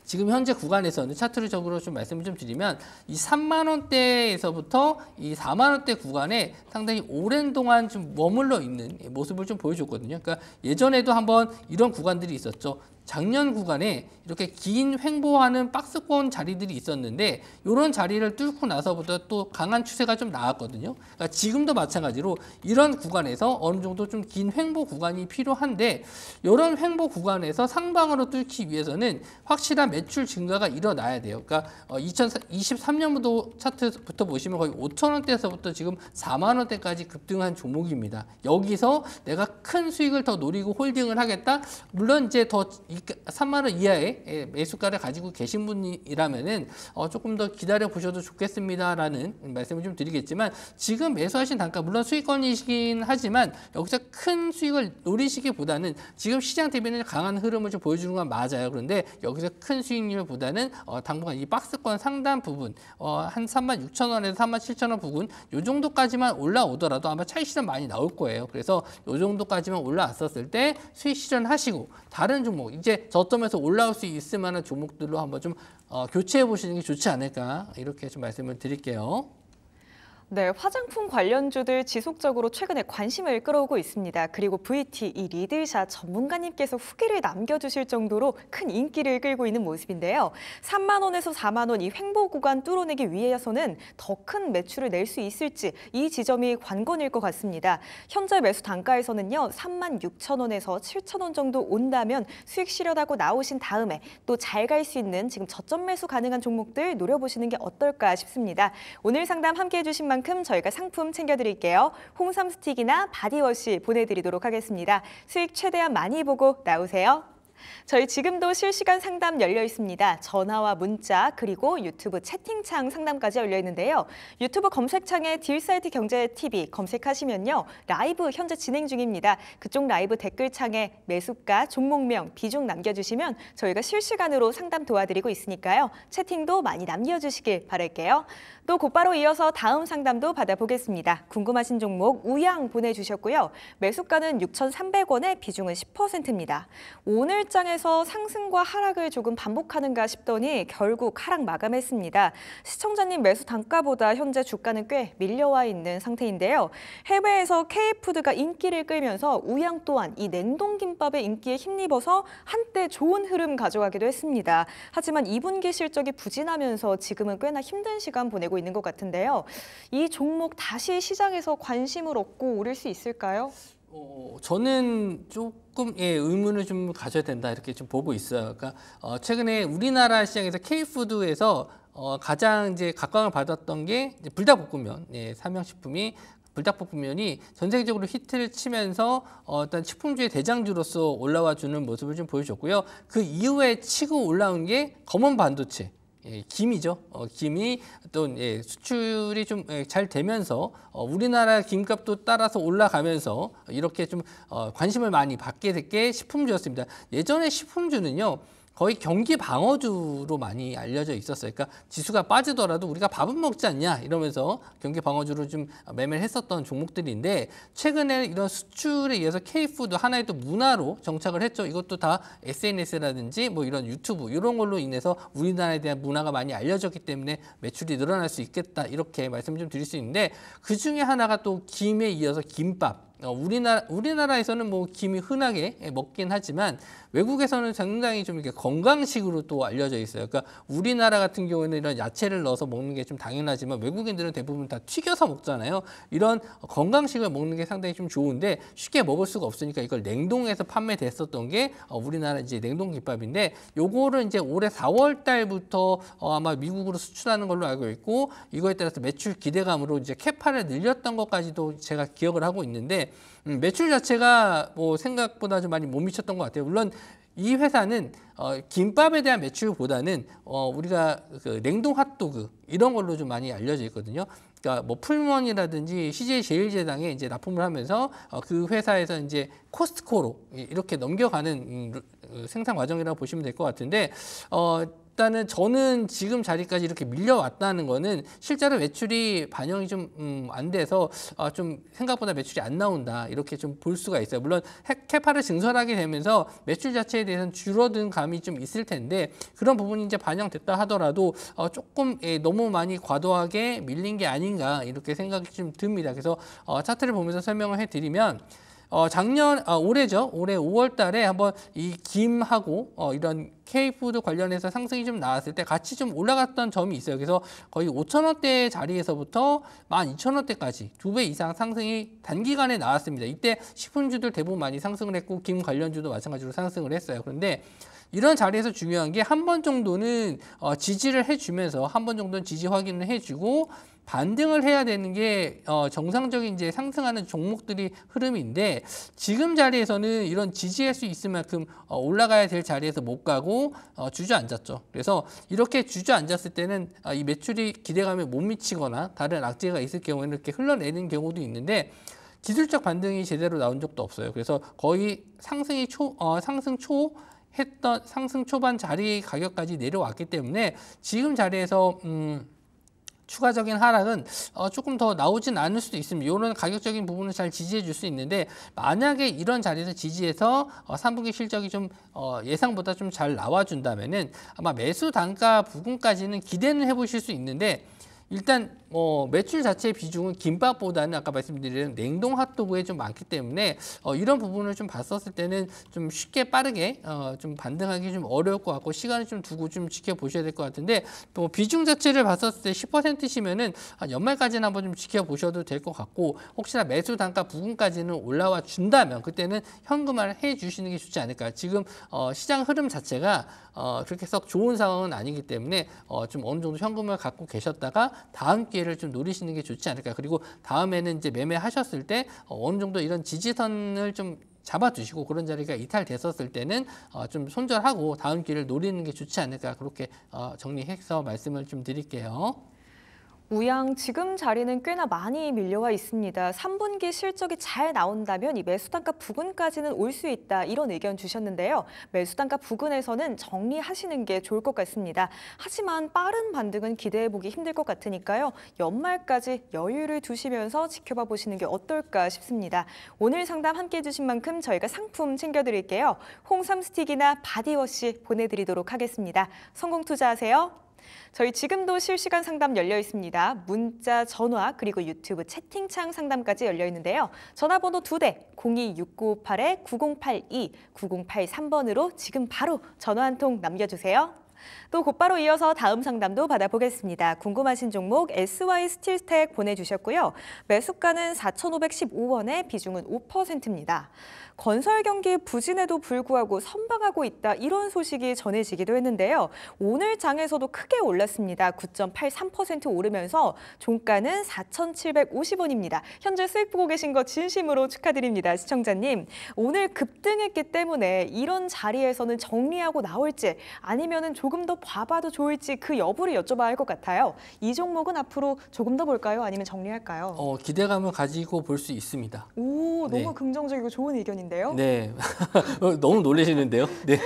[SPEAKER 2] 지금 현재 구간에서는 차트 적으로 좀 말씀을 좀 드리면 이 3만 원대에서부터 이 4만 원대 구간에 상당히 오랜 동안 좀 머물러 있는 모습을 좀 보여줬거든요. 그러니까 예전에도 한번 이런 구간들이 있었죠. 작년 구간에 이렇게 긴 횡보하는 박스권 자리들이 있었는데 이런 자리를 뚫고 나서부터 또 강한 추세가 좀 나왔거든요. 그러니까 지금도 마찬가지로 이런 구간에서 어느 정도 좀 긴 횡보 구간이 필요한데 이런 횡보 구간에서 상방으로 뚫기 위해서는 확실한 매출 증가가 일어나야 돼요. 그러니까 2023년부터 어, 차트부터 보시면 거의 5천원대에서부터 지금 4만원대까지 급등한 종목입니다. 여기서 내가 큰 수익을 더 노리고 홀딩을 하겠다? 물론 이제 더 3만 원 이하의 예, 매수가를 가지고 계신 분이라면은 어, 조금 더 기다려 보셔도 좋겠습니다라는 말씀을 좀 드리겠지만 지금 매수하신 단가 물론 수익권이시긴 하지만 여기서 큰 수익을 노리시기보다는 지금 시장 대비는 강한 흐름을 좀 보여주는 건 맞아요. 그런데 여기서 큰 수익률보다는 어, 당분간 이 박스권 상단 부분 어, 한 3만 6천 원에서 3만 7천 원 부분 요 정도까지만 올라오더라도 아마 차익 실현 많이 나올 거예요. 그래서 요 정도까지만 올라왔었을 때 수익 실현하시고 다른 종목 이제 이제 저점에서 올라올 수 있을 만한 종목들로 한번 좀 어, 교체해 보시는 게 좋지 않을까 이렇게 좀 말씀을 드릴게요.
[SPEAKER 1] 네, 화장품 관련주들 지속적으로 최근에 관심을 끌어오고 있습니다. 그리고 VT 이 리들샷 전문가님께서 후기를 남겨주실 정도로 큰 인기를 끌고 있는 모습인데요. 3만 원에서 4만 원 이 횡보 구간 뚫어내기 위해서는 더 큰 매출을 낼 수 있을지 이 지점이 관건일 것 같습니다. 현재 매수 단가에서는요, 3만 6천 원에서 7천 원 정도 온다면 수익 실현하고 나오신 다음에 또 잘 갈 수 있는 지금 저점 매수 가능한 종목들 노려보시는 게 어떨까 싶습니다. 오늘 상담 함께해 주신 만 만큼 저희가 상품 챙겨드릴게요. 홍삼 스틱이나 바디워시 보내드리도록 하겠습니다. 수익 최대한 많이 보고 나오세요. 저희 지금도 실시간 상담 열려 있습니다. 전화와 문자 그리고 유튜브 채팅창 상담까지 열려 있는데요. 유튜브 검색창에 딜사이트 경제 TV 검색하시면요. 라이브 현재 진행 중입니다. 그쪽 라이브 댓글창에 매수가, 종목명, 비중 남겨주시면 저희가 실시간으로 상담 도와드리고 있으니까요. 채팅도 많이 남겨주시길 바랄게요. 또 곧바로 이어서 다음 상담도 받아보겠습니다. 궁금하신 종목 우양 보내주셨고요. 매수가는 6,300원에 비중은 10%입니다. 오늘 시장에서 상승과 하락을 조금 반복하는가 싶더니 결국 하락 마감했습니다. 시청자님 매수 단가보다 현재 주가는 꽤 밀려와 있는 상태인데요. 해외에서 K푸드가 인기를 끌면서 우양 또한 이 냉동김밥의 인기에 힘입어서 한때 좋은 흐름 가져가기도 했습니다. 하지만 2분기 실적이 부진하면서 지금은 꽤나 힘든 시간 보내고 있는 것 같은데요. 이 종목 다시 시장에서 관심을 얻고 오를 수 있을까요? 어,
[SPEAKER 2] 저는 조금 예, 의문을 좀 가져야 된다 이렇게 좀 보고 있어요. 그러니까 어, 최근에 우리나라 시장에서 K푸드에서 어, 가장 이제 각광을 받았던 게 불닭볶음면, 예, 삼양식품이 불닭볶음면이 전 세계적으로 히트를 치면서 어떤 식품주의 대장주로서 올라와 주는 모습을 좀 보여줬고요. 그 이후에 치고 올라온 게 검은 반도체. 예, 김이죠. 어, 김이 또 예, 수출이 좀잘 예, 되면서 어, 우리나라 김값도 따라서 올라가면서 이렇게 좀 어, 관심을 많이 받게 됐게 식품주였습니다. 예전에 식품주는요. 거의 경기 방어주로 많이 알려져 있었어요. 그러니까 지수가 빠지더라도 우리가 밥은 먹지 않냐 이러면서 경기 방어주로 좀 매매를 했었던 종목들인데 최근에 이런 수출에 이어서 K푸드 하나의 또 문화로 정착을 했죠. 이것도 다 SNS라든지 뭐 이런 유튜브 이런 걸로 인해서 우리나라에 대한 문화가 많이 알려졌기 때문에 매출이 늘어날 수 있겠다 이렇게 말씀 좀 드릴 수 있는데 그중에 하나가 또 김에 이어서 김밥 어, 우리나라, 우리나라에서는 뭐 김이 흔하게 먹긴 하지만 외국에서는 상당히좀 이렇게 건강식으로 또 알려져 있어요. 그러니까 우리나라 같은 경우에는 이런 야채를 넣어서 먹는 게 좀 당연하지만 외국인들은 대부분 다 튀겨서 먹잖아요. 이런 건강식을 먹는 게 상당히 좀 좋은데 쉽게 먹을 수가 없으니까 이걸 냉동해서 판매됐었던 게 어, 우리나라 이제 냉동 김밥인데 요거를 이제 올해 4월 달부터 어, 아마 미국으로 수출하는 걸로 알고 있고 이거에 따라서 매출 기대감으로 이제 캐파를 늘렸던 것까지도 제가 기억을 하고 있는데 음, 매출 자체가 뭐 생각보다 좀 많이 못 미쳤던 것 같아요. 물론 이 회사는 어, 김밥에 대한 매출보다는 어, 우리가 그 냉동 핫도그 이런 걸로 좀 많이 알려져 있거든요. 그러니까 뭐 풀먼이라든지 CJ 제일제당에 이제 납품을 하면서 어, 그 회사에서 이제 코스트코로 이렇게 넘겨가는 음, 그 생산 과정이라고 보시면 될 것 같은데 어, 일단은 저는 지금 자리까지 이렇게 밀려왔다는 거는 실제로 매출이 반영이 좀안 음, 돼서 아, 좀 생각보다 매출이 안 나온다 이렇게 좀 볼 수가 있어요. 물론 캐파를 증설하게 되면서 매출 자체에 대해서는 줄어든 감이 좀 있을 텐데 그런 부분이 이제 반영됐다 하더라도 어, 조금 예, 너무 많이 과도하게 밀린 게 아닌가 이렇게 생각이 좀 듭니다. 그래서 어, 차트를 보면서 설명을 해드리면 어, 작년 아, 올해죠. 올해 5월 달에 한번 이 김하고 어, 이런 K푸드 관련해서 상승이 좀 나왔을 때 같이 좀 올라갔던 점이 있어요. 그래서 거의 5천원대 자리에서부터 12,000원대까지 두 배 이상 상승이 단기간에 나왔습니다. 이때 식품주들 대부분 많이 상승을 했고 김 관련주도 마찬가지로 상승을 했어요. 그런데 이런 자리에서 중요한 게 한 번 정도는 어, 지지를 해주면서 한 번 정도는 지지 확인을 해주고 반등을 해야 되는 게 어, 정상적인 이제 상승하는 종목들이 흐름인데 지금 자리에서는 이런 지지할 수 있을 만큼 어, 올라가야 될 자리에서 못 가고 어, 주저앉았죠. 그래서 이렇게 주저앉았을 때는 어, 이 매출이 기대감에 못 미치거나 다른 악재가 있을 경우에는 이렇게 흘러내는 경우도 있는데 기술적 반등이 제대로 나온 적도 없어요. 그래서 거의 상승이 초 어, 상승 초 했던 상승 초반 자리 가격까지 내려왔기 때문에 지금 자리에서 음 추가적인 하락은 어, 조금 더 나오진 않을 수도 있습니다. 이런 가격적인 부분을 잘 지지해 줄 수 있는데 만약에 이런 자리에서 지지해서 어, 3분기 실적이 좀 어, 예상보다 좀 잘 나와준다면 은 아마 매수 단가 부분까지는 기대는 해보실 수 있는데 일단 어, 매출 자체의 비중은 김밥보다는 아까 말씀드린 냉동 핫도그에 좀 많기 때문에 어, 이런 부분을 좀 봤었을 때는 좀 쉽게 빠르게 어, 좀 반등하기 좀 어려울 것 같고 시간을 좀 두고 좀 지켜보셔야 될 것 같은데 또 비중 자체를 봤었을 때 10%시면은 연말까지는 한번 좀 지켜보셔도 될 것 같고 혹시나 매수 단가 부분까지는 올라와 준다면 그때는 현금화를 해 주시는 게 좋지 않을까 지금 어, 시장 흐름 자체가 어, 그렇게 썩 좋은 상황은 아니기 때문에 어, 좀 어느 정도 현금을 갖고 계셨다가 다음 기회를 좀 노리시는 게 좋지 않을까. 그리고 다음에는 이제 매매하셨을 때 어, 어느 정도 이런 지지선을 좀 잡아주시고 그런 자리가 이탈됐었을 때는 어, 좀 손절하고 다음 기회를 노리는 게 좋지 않을까 그렇게 어, 정리해서 말씀을 좀 드릴게요.
[SPEAKER 1] 우양 지금 자리는 꽤나 많이 밀려와 있습니다. 3분기 실적이 잘 나온다면 이 매수단가 부근까지는 올 수 있다 이런 의견 주셨는데요. 매수단가 부근에서는 정리하시는 게 좋을 것 같습니다. 하지만 빠른 반등은 기대해보기 힘들 것 같으니까요. 연말까지 여유를 두시면서 지켜봐 보시는 게 어떨까 싶습니다. 오늘 상담 함께 해주신 만큼 저희가 상품 챙겨드릴게요. 홍삼 스틱이나 바디워시 보내드리도록 하겠습니다. 성공 투자하세요. 저희 지금도 실시간 상담 열려 있습니다. 문자, 전화, 그리고 유튜브 채팅창 상담까지 열려 있는데요. 전화번호 두대 02698-9082, 9083번으로 지금 바로 전화 한 통 남겨주세요. 또 곧바로 이어서 다음 상담도 받아보겠습니다. 궁금하신 종목 SY 스틸스택 보내주셨고요. 매수가는 4,515원에 비중은 5%입니다. 건설 경기 부진에도 불구하고 선방하고 있다 이런 소식이 전해지기도 했는데요. 오늘 장에서도 크게 올랐습니다. 9.83% 오르면서 종가는 4,750원입니다. 현재 수익 보고 계신 거 진심으로 축하드립니다. 시청자님. 오늘 급등했기 때문에 이런 자리에서는 정리하고 나올지 아니면 조금 더 봐봐도 좋을지 그 여부를 여쭤봐야 할 것 같아요. 이 종목은 앞으로 조금 더 볼까요? 아니면 정리할까요?
[SPEAKER 2] 어, 기대감을 가지고 볼 수 있습니다.
[SPEAKER 1] 오, 너무 네. 긍정적이고 좋은 의견인데 계신데요. 네,
[SPEAKER 2] 어, 너무 놀라시는데요. 네,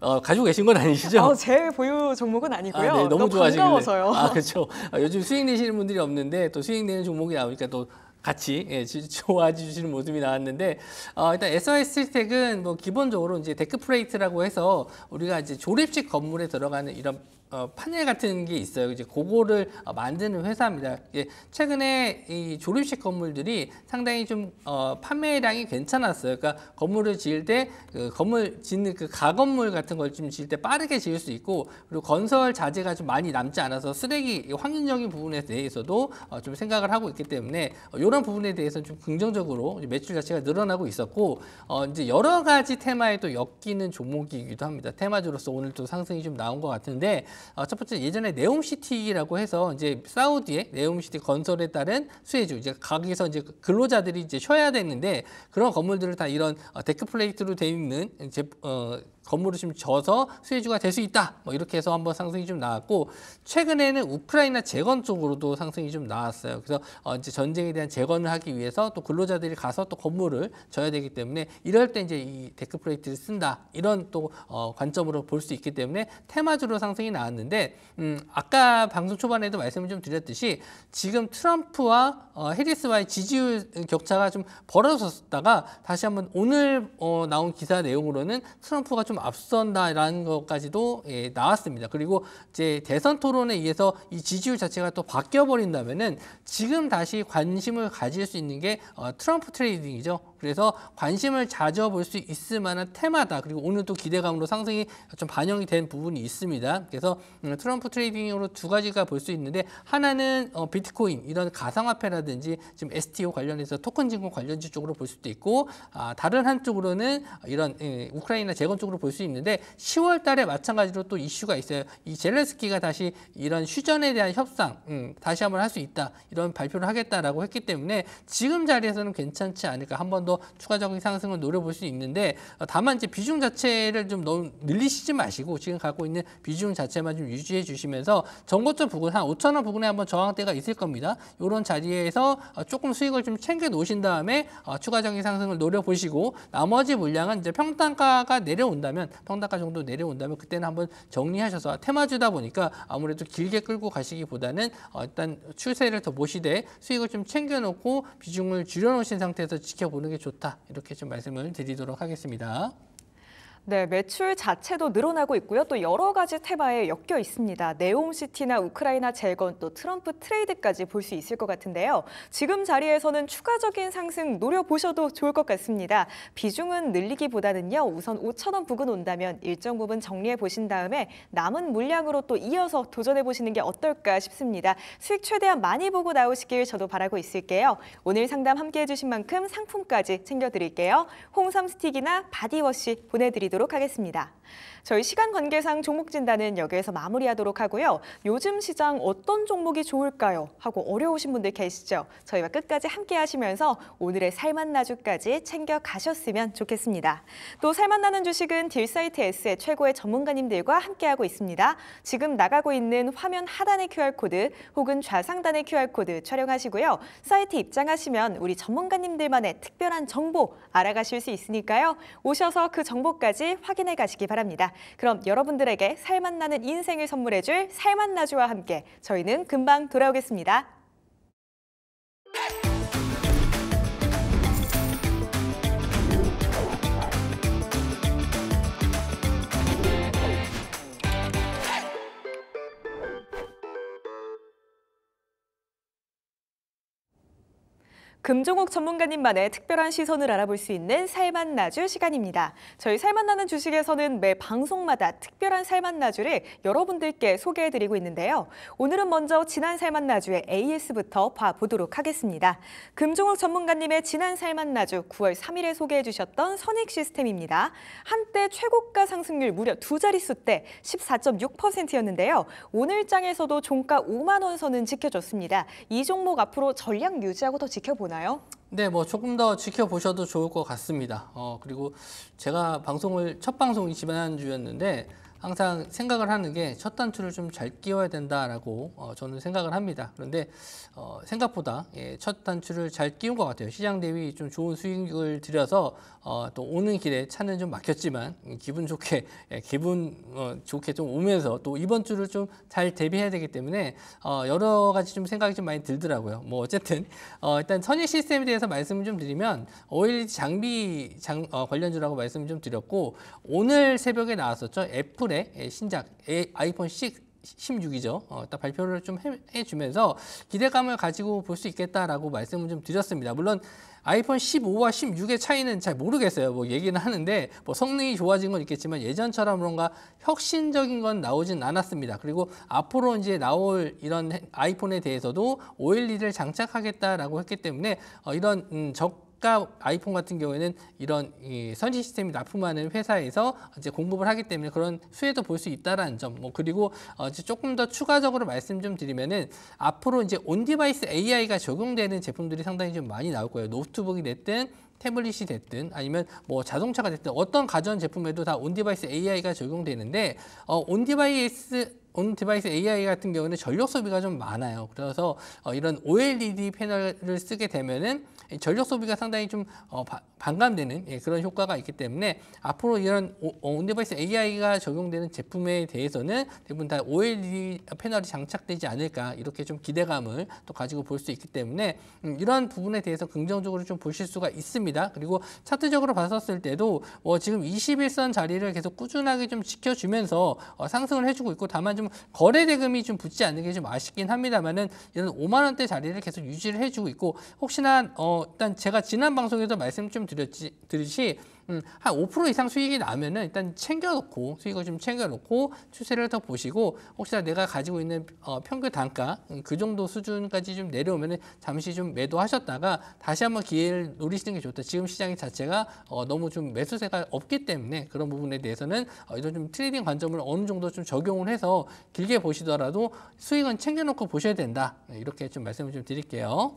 [SPEAKER 2] 어, 가지고 계신 건 아니시죠? 어,
[SPEAKER 1] 제 보유 종목은 아니고요. 아, 네, 너무, 좋아하시길요아
[SPEAKER 2] 그렇죠. 아, 요즘 수익 내시는 분들이 없는데 또 수익 내는 종목이 나오니까 또 같이 예, 좋아해 주시는 모습이 나왔는데 어, 일단 SOS 혜택은 뭐 기본적으로 이제 데크플레이트라고 해서 우리가 이제 조립식 건물에 들어가는 이런 어, 판넬 같은 게 있어요. 이제 그거를 어, 만드는 회사입니다. 예, 최근에 이 조립식 건물들이 상당히 좀 어, 판매량이 괜찮았어요. 그러니까 건물을 지을 때 그 건물 짓는 그 가건물 같은 걸 좀 지을 때 빠르게 지을 수 있고 그리고 건설 자재가 좀 많이 남지 않아서 쓰레기 환경적인 부분에 대해서도 어, 좀 생각을 하고 있기 때문에 어, 이런 부분에 대해서는 좀 긍정적으로 매출 자체가 늘어나고 있었고 어, 이제 여러 가지 테마에 또 엮이는 종목이기도 합니다. 테마주로서 오늘 또 상승이 좀 나온 것 같은데 어, 첫 번째 예전에 네옴시티라고 해서 이제 사우디의 네옴시티 건설에 따른 수혜주 이제 거기서 이제 근로자들이 이제 쉬어야 되는데 그런 건물들을 다 이런 어, 데크 플레이트로 돼 있는 제, 어, 건물을 좀 져서 수혜주가 될 수 있다. 뭐 이렇게 해서 한번 상승이 좀 나왔고 최근에는 우크라이나 재건 쪽으로도 상승이 좀 나왔어요. 그래서 어 이제 전쟁에 대한 재건을 하기 위해서 또 근로자들이 가서 또 건물을 져야 되기 때문에 이럴 때 이제 이 데크 플레이트를 쓴다. 이런 또 어 관점으로 볼 수 있기 때문에 테마주로 상승이 나왔는데 음 아까 방송 초반에도 말씀을 좀 드렸듯이 지금 트럼프와 어 해리스와의 지지율 격차가 좀 벌어졌다가 다시 한번 오늘 어 나온 기사 내용으로는 트럼프가 좀 앞선다라는 것까지도 예, 나왔습니다. 그리고 이제 대선 토론에 의해서 이 지지율 자체가 또 바뀌어 버린다면은 지금 다시 관심을 가질 수 있는 게 어, 트럼프 트레이딩이죠. 그래서 관심을 자져볼수 있을 만한 테마다 그리고 오늘 도 기대감으로 상승이 좀 반영이 된 부분이 있습니다. 그래서 음, 트럼프 트레이딩으로 두 가지가 볼 수 있는데 하나는 어, 비트코인 이런 가상화폐라든지 지금 STO 관련해서 토큰 증권 관련지 쪽으로 볼 수도 있고 아, 다른 한쪽으로는 이런 예, 우크라이나 재건 쪽으로 볼 수 있는데 10월 달에 마찬가지로 또 이슈가 있어요. 이젤레스키가 다시 이런 휴전에 대한 협상 음, 다시 한번 할 수 있다 이런 발표를 하겠다라고 했기 때문에 지금 자리에서는 괜찮지 않을까 한번 더 추가적인 상승을 노려볼 수 있는데 어, 다만 이제 비중 자체를 좀 너무 늘리시지 마시고 지금 갖고 있는 비중 자체만 좀 유지해 주시면서 전고점 부근 한 5천 원 부근에 한번 저항대가 있을 겁니다. 이런 자리에서 어, 조금 수익을 좀 챙겨 놓으신 다음에 어, 추가적인 상승을 노려보시고 나머지 물량은 이제 평단가가 내려온다면 평단가 정도 내려온다면 그때는 한번 정리하셔서 테마주다 보니까 아무래도 길게 끌고 가시기보다는 일단 추세를 더 보시되 수익을 좀 챙겨놓고 비중을 줄여놓으신 상태에서 지켜보는 게 좋다 이렇게 좀 말씀을 드리도록 하겠습니다.
[SPEAKER 1] 네, 매출 자체도 늘어나고 있고요. 또 여러 가지 테마에 엮여 있습니다. 네옴시티나 우크라이나 재건 또 트럼프 트레이드까지 볼 수 있을 것 같은데요. 지금 자리에서는 추가적인 상승 노려보셔도 좋을 것 같습니다. 비중은 늘리기보다는요. 우선 5천 원 부근 온다면 일정 부분 정리해 보신 다음에 남은 물량으로 또 이어서 도전해 보시는 게 어떨까 싶습니다. 수익 최대한 많이 보고 나오시길 저도 바라고 있을게요. 오늘 상담 함께해 주신 만큼 상품까지 챙겨드릴게요. 홍삼 스틱이나 바디워시 보내드리도록 드도록 하겠습니다. 저희 시간 관계상 종목 진단은 여기에서 마무리하도록 하고요. 요즘 시장 어떤 종목이 좋을까요? 하고 어려우신 분들 계시죠? 저희와 끝까지 함께 하시면서 오늘의 살맛나 주까지 챙겨가셨으면 좋겠습니다. 또 살맛나는 주식은 딜사이트 S의 최고의 전문가님들과 함께하고 있습니다. 지금 나가고 있는 화면 하단의 QR코드 혹은 좌상단의 QR코드 촬영하시고요. 사이트 입장하시면 우리 전문가님들만의 특별한 정보 알아가실 수 있으니까요. 오셔서 그 정보까지 확인해 가시기 바랍니다. 그럼 여러분들에게 살맛나는 인생을 선물해줄 살맛나주와 함께 저희는 금방 돌아오겠습니다. 금종욱 전문가님만의 특별한 시선을 알아볼 수 있는 살맛나주 시간입니다. 저희 살맛나는 주식에서는 매 방송마다 특별한 살맛나주를 여러분들께 소개해드리고 있는데요. 오늘은 먼저 지난 살맛나주의 AS부터 봐보도록 하겠습니다. 금종욱 전문가님의 지난 살맛나주 9월 3일에 소개해주셨던 선익 시스템입니다. 한때 최고가 상승률 무려 두 자릿수 때 14.6%였는데요. 오늘 장에서도 종가 5만 원 선은 지켜줬습니다. 이 종목 앞으로 전략 유지하고 더 지켜보나요? 있나요? 네, 뭐 조금 더
[SPEAKER 2] 지켜보셔도 좋을 것 같습니다. 어, 그리고 제가 방송을 첫 방송이 지난주였는데 항상 생각을 하는 게 첫 단추를 좀 잘 끼워야 된다라고 어, 저는 생각을 합니다. 그런데 어, 생각보다 예, 첫 단추를 잘 끼운 것 같아요. 시장 대비 좀 좋은 수익을 들여서 어, 또 오는 길에 차는 좀 막혔지만 음, 기분 좋게 예, 기분 어, 좋게 좀 오면서 또 이번 주를 좀 잘 대비해야 되기 때문에 어, 여러 가지 좀 생각이 좀 많이 들더라고요. 뭐 어쨌든 어, 일단 선의 시스템에 대해서 말씀을 좀 드리면 오일 장비 장, 어, 관련주라고 말씀을 좀 드렸고 오늘 새벽에 나왔었죠. 애플 1 0에 예, 신작 예, 아이폰 6 16이죠. 어, 딱 발표를 좀 해, 주면서 기대감을 가지고 볼 수 있겠다라고 말씀을 좀 드렸습니다. 물론 아이폰 15와 16의 차이는 잘 모르겠어요. 뭐 얘기는 하는데 뭐 성능이 좋아진 건 있겠지만 예전처럼 뭔가 혁신적인 건 나오진 않았습니다. 그리고 앞으로 이제 나올 이런 아이폰에 대해서도 OLED를 장착하겠다라고 했기 때문에 어, 이런 음, 적 아까 그러니까 아이폰 같은 경우에는 이런 이 선지 시스템이 납품하는 회사에서 이제 공급을 하기 때문에 그런 수혜도 볼 수 있다라는 점. 뭐 그리고 어 이제 조금 더 추가적으로 말씀 좀 드리면은 앞으로 이제 온 디바이스 AI가 적용되는 제품들이 상당히 좀 많이 나올 거예요. 노트북이 됐든 태블릿이 됐든 아니면 뭐 자동차가 됐든 어떤 가전 제품에도 다 온 디바이스 AI가 적용되는데 어, 온 디바이스 온 디바이스 AI 같은 경우는 전력 소비가 좀 많아요. 그래서 어, 이런 OLED 패널을 쓰게 되면은 전력 소비가 상당히 좀 어, 바, 반감되는 예, 그런 효과가 있기 때문에 앞으로 이런 어, 온디바이스 AI가 적용되는 제품에 대해서는 대부분 다 OLED 패널이 장착되지 않을까 이렇게 좀 기대감을 또 가지고 볼 수 있기 때문에 음, 이러한 부분에 대해서 긍정적으로 좀 보실 수가 있습니다. 그리고 차트적으로 봤었을 때도 어, 지금 21선 자리를 계속 꾸준하게 좀 지켜주면서 어, 상승을 해주고 있고 다만 좀 거래 대금이 좀 붙지 않는 게 좀 아쉽긴 합니다만은 이런 5만 원대 자리를 계속 유지를 해주고 있고 혹시나 어, 일단 제가 지난 방송에서 말씀 좀 드렸지, 드렸듯이 음, 한 5% 이상 수익이 나면은 일단 챙겨놓고 수익을 좀 챙겨놓고 추세를 더 보시고 혹시나 내가 가지고 있는 어, 평균 단가 음, 그 정도 수준까지 좀 내려오면은 잠시 좀 매도하셨다가 다시 한번 기회를 노리시는 게 좋다. 지금 시장 자체가 어, 너무 좀 매수세가 없기 때문에 그런 부분에 대해서는 어, 이런 좀 트레이딩 관점을 어느 정도 좀 적용을 해서 길게 보시더라도 수익은 챙겨놓고 보셔야 된다. 네, 이렇게 좀 말씀을 좀 드릴게요.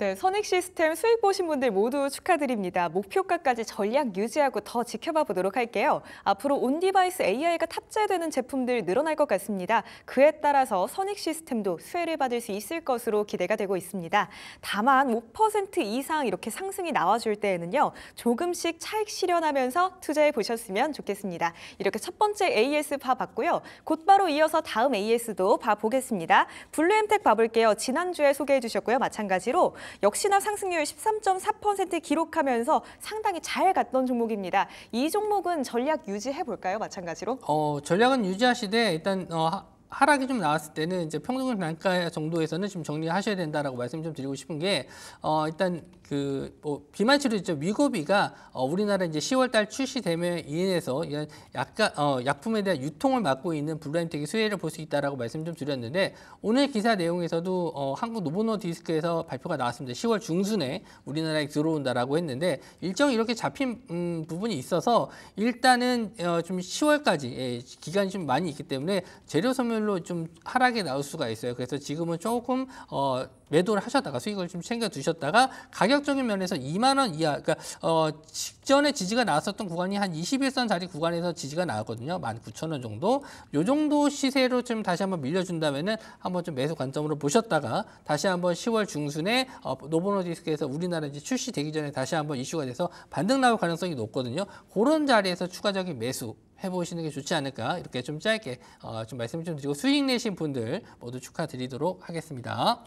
[SPEAKER 1] 네, 선익 시스템 수익 보신 분들 모두 축하드립니다. 목표가까지 전략 유지하고 더 지켜봐 보도록 할게요. 앞으로 온디바이스 AI가 탑재되는 제품들 늘어날 것 같습니다. 그에 따라서 선익 시스템도 수혜를 받을 수 있을 것으로 기대가 되고 있습니다. 다만 5% 이상 이렇게 상승이 나와줄 때에는요. 조금씩 차익 실현하면서 투자해 보셨으면 좋겠습니다. 이렇게 첫 번째 AS 봐봤고요. 곧바로 이어서 다음 AS도 봐보겠습니다. 블루엠텍 봐볼게요. 지난주에 소개해 주셨고요. 마찬가지로 역시나 상승률 13.4% 기록하면서 상당히 잘 갔던 종목입니다. 이 종목은 전략 유지해 볼까요? 마찬가지로?
[SPEAKER 2] 어, 전략은 유지하시되 일단 어, 하락이 좀 나왔을 때는 이제 평균 등 단가 정도에서는 좀 정리하셔야 된다라고 말씀 좀 드리고 싶은 게 어, 일단 그뭐 비만 치료 진짜 위고비가 어, 우리나라 이제 10월 달 출시됨에 인해서 약간 어, 약품에 대한 유통을 맡고 있는 블루라인텍의 수혜를 볼 수 있다라고 말씀 좀 드렸는데 오늘 기사 내용에서도 어, 한국 노보노 디스크에서 발표가 나왔습니다. 10월 중순에 우리나라에 들어온다라고 했는데 일정 이렇게 이 잡힌 음, 부분이 있어서 일단은 어, 좀 10월까지 예, 기간이 좀 많이 있기 때문에 재료 소멸 수률로좀 하락이 나올 수가 있어요. 그래서 지금은 조금 어, 매도를 하셨다가 수익을 좀 챙겨 두셨다가 가격적인 면에서 2만 원 이하 그러니까 어 직전에 지지가 나왔었던 구간이 한 21선 자리 구간에서 지지가 나왔거든요. 19,000원 정도. 요 정도 시세로 좀 다시 한번 밀려 준다면은 한번 좀 매수 관점으로 보셨다가 다시 한번 10월 중순에 어 노보노디스크에서 우리나라 에 출시되기 전에 다시 한번 이슈가 돼서 반등 나올 가능성이 높거든요. 그런 자리에서 추가적인 매수 해보시는 게 좋지 않을까 이렇게 좀 짧게 어, 좀 말씀을 좀 드리고 수익 내신 분들 모두 축하드리도록 하겠습니다.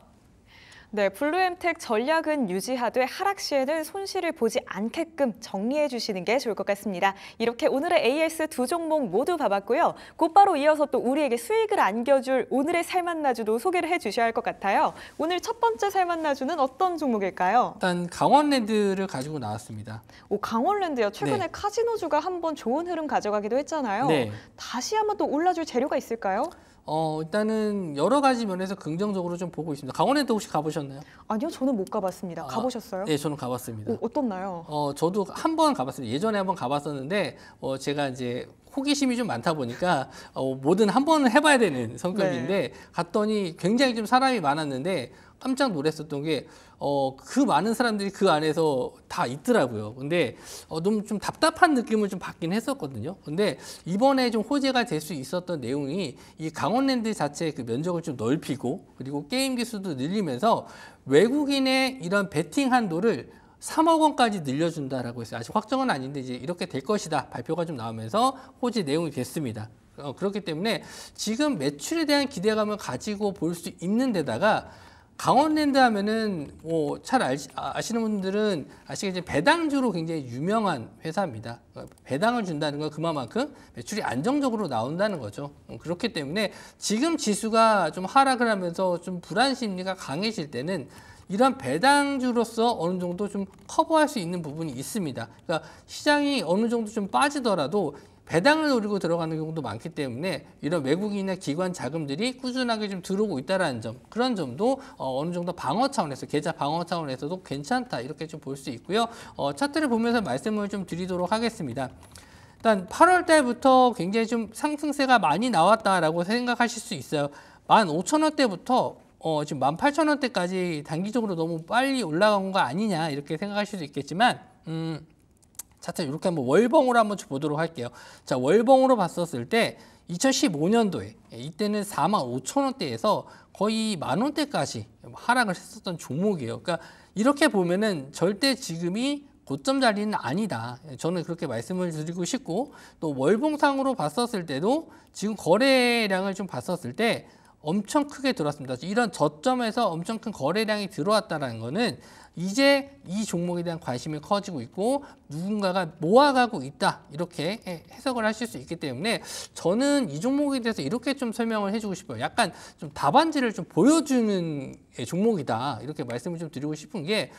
[SPEAKER 1] 네, 블루엠텍 전략은 유지하되 하락 시에는 손실을 보지 않게끔 정리해 주시는 게 좋을 것 같습니다. 이렇게 오늘의 AS 두 종목 모두 봐봤고요. 곧바로 이어서 또 우리에게 수익을 안겨줄 오늘의 살만나주도 소개를 해 주셔야 할 것 같아요. 오늘 첫 번째 살만나주는 어떤 종목일까요?
[SPEAKER 2] 일단 강원랜드를 가지고
[SPEAKER 1] 나왔습니다. 오, 강원랜드요. 최근에 네. 카지노주가 한번 좋은 흐름 가져가기도 했잖아요. 네. 다시 한번 또 올라줄 재료가 있을까요? 어, 일단은 여러 가지 면에서 긍정적으로
[SPEAKER 2] 좀 보고 있습니다. 강원에도 혹시 가보셨나요? 아니요, 저는 못 가봤습니다. 아, 가보셨어요? 예, 아, 네, 저는 가봤습니다. 오,
[SPEAKER 1] 어떻나요?
[SPEAKER 2] 어, 저도 한 번 가봤습니다. 예전에 한 번 가봤었는데 어, 제가 이제 호기심이 좀 많다 보니까 어, 뭐든 한번 해봐야 되는 성격인데 네. 갔더니 굉장히 좀 사람이 많았는데 깜짝 놀랐었던 게, 어, 그 많은 사람들이 그 안에서 다 있더라고요. 근데, 어, 너무 좀 답답한 느낌을 좀 받긴 했었거든요. 근데 이번에 좀 호재가 될 수 있었던 내용이 이 강원랜드 자체의 그 면적을 좀 넓히고, 그리고 게임 기수도 늘리면서 외국인의 이런 베팅 한도를 3억 원까지 늘려준다라고 했어요. 아직 확정은 아닌데 이제 이렇게 될 것이다 발표가 좀 나오면서 호지 내용이 됐습니다. 어, 그렇기 때문에 지금 매출에 대한 기대감을 가지고 볼 수 있는 데다가 강원랜드 하면은 뭐 잘 아, 아시는 분들은 아시겠지만 배당주로 굉장히 유명한 회사입니다. 어, 배당을 준다는 건 그만큼 매출이 안정적으로 나온다는 거죠. 어, 그렇기 때문에 지금 지수가 좀 하락을 하면서 좀 불안 심리가 강해질 때는 이러한 배당주로서 어느 정도 좀 커버할 수 있는 부분이 있습니다. 그러니까 시장이 어느 정도 좀 빠지더라도 배당을 노리고 들어가는 경우도 많기 때문에 이런 외국인이나 기관 자금들이 꾸준하게 좀 들어오고 있다는 점 그런 점도 어, 느 정도 방어 차원에서 계좌 방어 차원에서도 괜찮다 이렇게 좀 볼 수 있고요 어, 차트를 보면서 말씀을 좀 드리도록 하겠습니다 일단 8월 달부터 굉장히 좀 상승세가 많이 나왔다라고 생각하실 수 있어요 15,000원대부터 어, 지금 18,000원대까지 단기적으로 너무 빨리 올라간 거 아니냐 이렇게 생각할 수도 있겠지만 음, 차트 이렇게 한번 월봉으로 한번 보도록 할게요. 자, 월봉으로 봤었을 때 2015년도에 예, 이때는 4만 5천 원대에서 거의 만 원대까지 하락을 했었던 종목이에요. 그러니까 이렇게 보면은 절대 지금이 고점 자리는 아니다. 예, 저는 그렇게 말씀을 드리고 싶고 또 월봉상으로 봤었을 때도 지금 거래량을 좀 봤었을 때 엄청 크게 들어왔습니다. 이런 저점에서 엄청 큰 거래량이 들어왔다는 거는 이제 이 종목에 대한 관심이 커지고 있고 누군가가 모아가고 있다 이렇게 해석을 하실 수 있기 때문에 저는 이 종목에 대해서 이렇게 좀 설명을 해주고 싶어요. 약간 좀 답안지를 좀 보여주는 종목이다 이렇게 말씀을 좀 드리고 싶은 게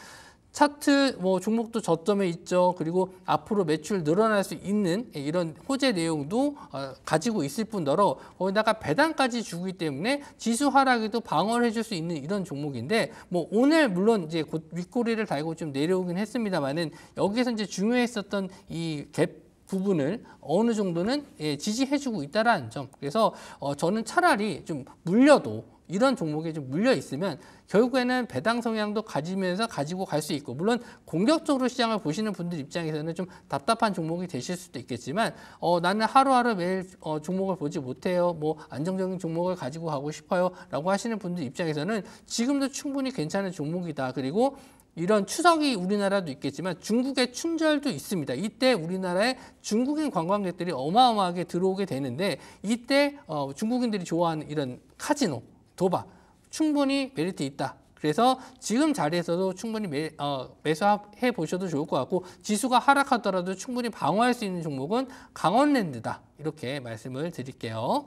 [SPEAKER 2] 차트 뭐 종목도 저점에 있죠. 그리고 앞으로 매출 늘어날 수 있는 이런 호재 내용도 어, 가지고 있을 뿐더러 거기다가 배당까지 주기 때문에 지수 하락에도 방어를 해줄 수 있는 이런 종목인데 뭐 오늘 물론 이제 곧 윗꼬리를 달고 좀 내려오긴 했습니다만은 여기에서 이제 중요했었던 이 갭 부분을 어느 정도는 예, 지지해주고 있다라는 점. 그래서 어, 저는 차라리 좀 물려도 이런 종목에 좀 물려 있으면 결국에는 배당 성향도 가지면서 가지고 갈 수 있고 물론 공격적으로 시장을 보시는 분들 입장에서는 좀 답답한 종목이 되실 수도 있겠지만 어, 나는 하루하루 매일 어, 종목을 보지 못해요. 뭐 안정적인 종목을 가지고 가고 싶어요. 라고 하시는 분들 입장에서는 지금도 충분히 괜찮은 종목이다. 그리고 이런 추석이 우리나라도 있겠지만 중국의 춘절도 있습니다. 이때 우리나라에 중국인 관광객들이 어마어마하게 들어오게 되는데 이때 어, 중국인들이 좋아하는 이런 카지노 도바 충분히 메리트 있다. 그래서 지금 자리에서도 충분히 매, 어, 매수해 보셔도 좋을 것 같고 지수가 하락하더라도 충분히 방어할 수 있는 종목은 강원랜드다. 이렇게
[SPEAKER 1] 말씀을 드릴게요.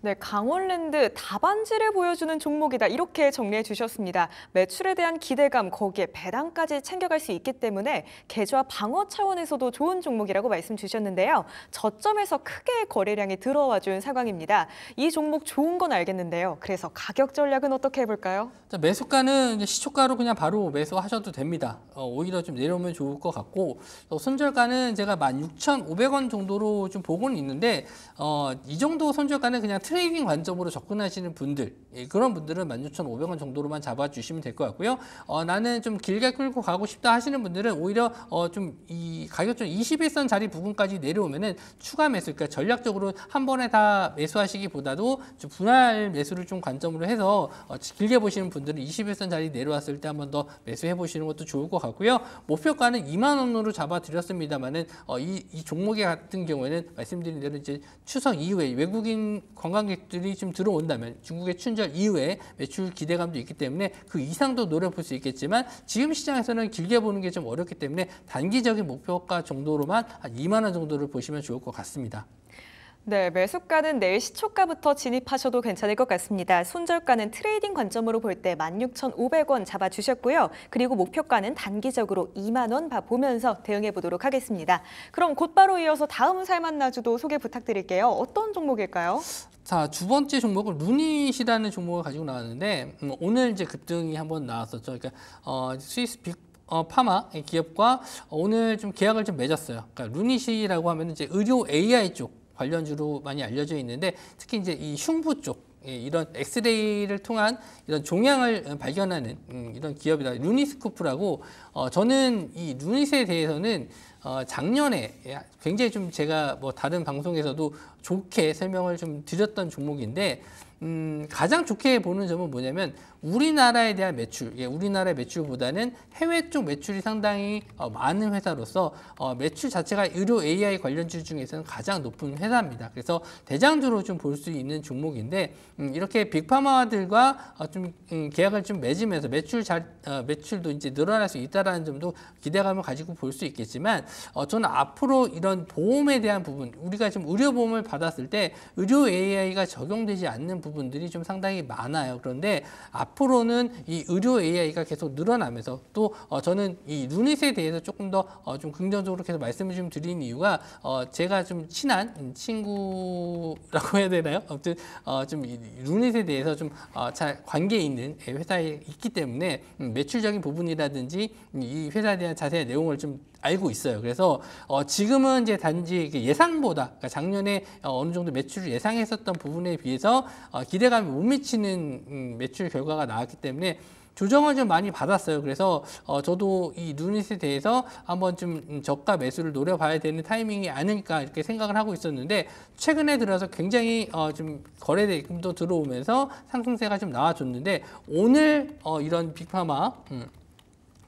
[SPEAKER 1] 네, 강원랜드 다반지를 보여주는 종목이다 이렇게 정리해 주셨습니다. 매출에 대한 기대감 거기에 배당까지 챙겨갈 수 있기 때문에 계좌 방어 차원에서도 좋은 종목이라고 말씀 주셨는데요. 저점에서 크게 거래량이 들어와 준 상황입니다. 이 종목 좋은 건 알겠는데요. 그래서 가격 전략은 어떻게 해볼까요?
[SPEAKER 2] 자, 매수가는 시초가로 그냥 바로 매수하셔도 됩니다. 어, 오히려 좀 내려오면 좋을 것 같고 또 손절가는 제가 16,500원 정도로 좀 보고는 있는데 어, 이 정도 손절가는 그냥 트레이딩 관점으로 접근하시는 분들 예, 그런 분들은 16,500원 정도로만 잡아주시면 될 것 같고요. 어, 나는 좀 길게 끌고 가고 싶다 하시는 분들은 오히려 어, 좀이 가격점 21선 자리 부분까지 내려오면은 추가 매수 그러니까 전략적으로 한 번에 다 매수하시기보다도 좀 분할 매수를 좀 관점으로 해서 어, 길게 보시는 분들은 21선 자리 내려왔을 때 한 번 더 매수해 보시는 것도 좋을 것 같고요. 목표가는 2만 원으로 잡아드렸습니다만은 어, 이, 이 종목의 같은 경우에는 말씀드린 대로 이제 추석 이후에 외국인 관광 관광객들이 좀 들어온다면 중국의 춘절 이후에 매출 기대감도 있기 때문에 그 이상도 노려볼 수 있겠지만 지금 시장에서는 길게 보는 게 좀 어렵기 때문에 단기적인 목표가 정도로만 한 2만 원 정도를 보시면 좋을 것 같습니다.
[SPEAKER 1] 네, 매수가는 내일 시초가부터 진입하셔도 괜찮을 것 같습니다. 손절가는 트레이딩 관점으로 볼 때 16,500원 잡아주셨고요. 그리고 목표가는 단기적으로 2만 원 봐보면서 대응해 보도록 하겠습니다. 그럼 곧바로 이어서 다음 살만나주도 소개 부탁드릴게요. 어떤 종목일까요?
[SPEAKER 2] 자, 두 번째 종목은 루닛이라는 종목을 가지고 나왔는데 음, 오늘 이제 급등이 한번 나왔었죠. 그러니까 어, 스위스 빅 어, 파마 기업과 오늘 좀 계약을 좀 맺었어요. 그러니까 루닛이라고 하면 이제 의료 AI 쪽 관련주로 많이 알려져 있는데 특히 이제 이 흉부 쪽 예, 이런 엑스레이를 통한 이런 종양을 발견하는 음, 이런 기업이다. 루니스코프라고 어, 저는 이 루닛에 대해서는 어, 작년에 예, 굉장히 좀 제가 뭐 다른 방송에서도 좋게 설명을 좀 드렸던 종목인데 음, 가장 좋게 보는 점은 뭐냐면 우리나라에 대한 매출, 예, 우리나라의 매출보다는 해외 쪽 매출이 상당히 어, 많은 회사로서 어, 매출 자체가 의료 AI 관련주 중에서는 가장 높은 회사입니다. 그래서 대장주로 좀 볼 수 있는 종목인데 음, 이렇게 빅파마들과 어, 좀 음, 계약을 좀 맺으면서 매출 잘, 어, 매출도 이제 늘어날 수 있다라는 점도 기대감을 가지고 볼 수 있겠지만 어, 저는 앞으로 이런 보험에 대한 부분, 우리가 좀 의료 보험을 받았을 때 의료 AI가 적용되지 않는 부분 부분들이 좀 상당히 많아요. 그런데 앞으로는 이 의료 AI가 계속 늘어나면서 또 어, 저는 이 루닛에 대해서 조금 더좀 어, 긍정적으로 계속 말씀을 좀 드린 이유가 어, 제가 좀 친한 친구라고 해야 되나요? 아무튼 어, 좀 루닛에 대해서 좀잘 어, 관계 있는 회사에 있기 때문에 음, 매출적인 부분이라든지 이 회사에 대한 자세한 내용을 좀 알고 있어요. 그래서 어 지금은 이제 단지 예상보다 그러니까 작년에 어, 어느 정도 매출을 예상했었던 부분에 비해서 어 기대감이 못 미치는 음 매출 결과가 나왔기 때문에 조정을 좀 많이 받았어요. 그래서 어 저도 이 누닛에 대해서 한번 좀 음, 저가 매수를 노려봐야 되는 타이밍이 아닐까 이렇게 생각을 하고 있었는데 최근에 들어서 굉장히 어좀 거래 대금도 들어오면서 상승세가 좀 나와줬는데 오늘 어 이런 빅파마 음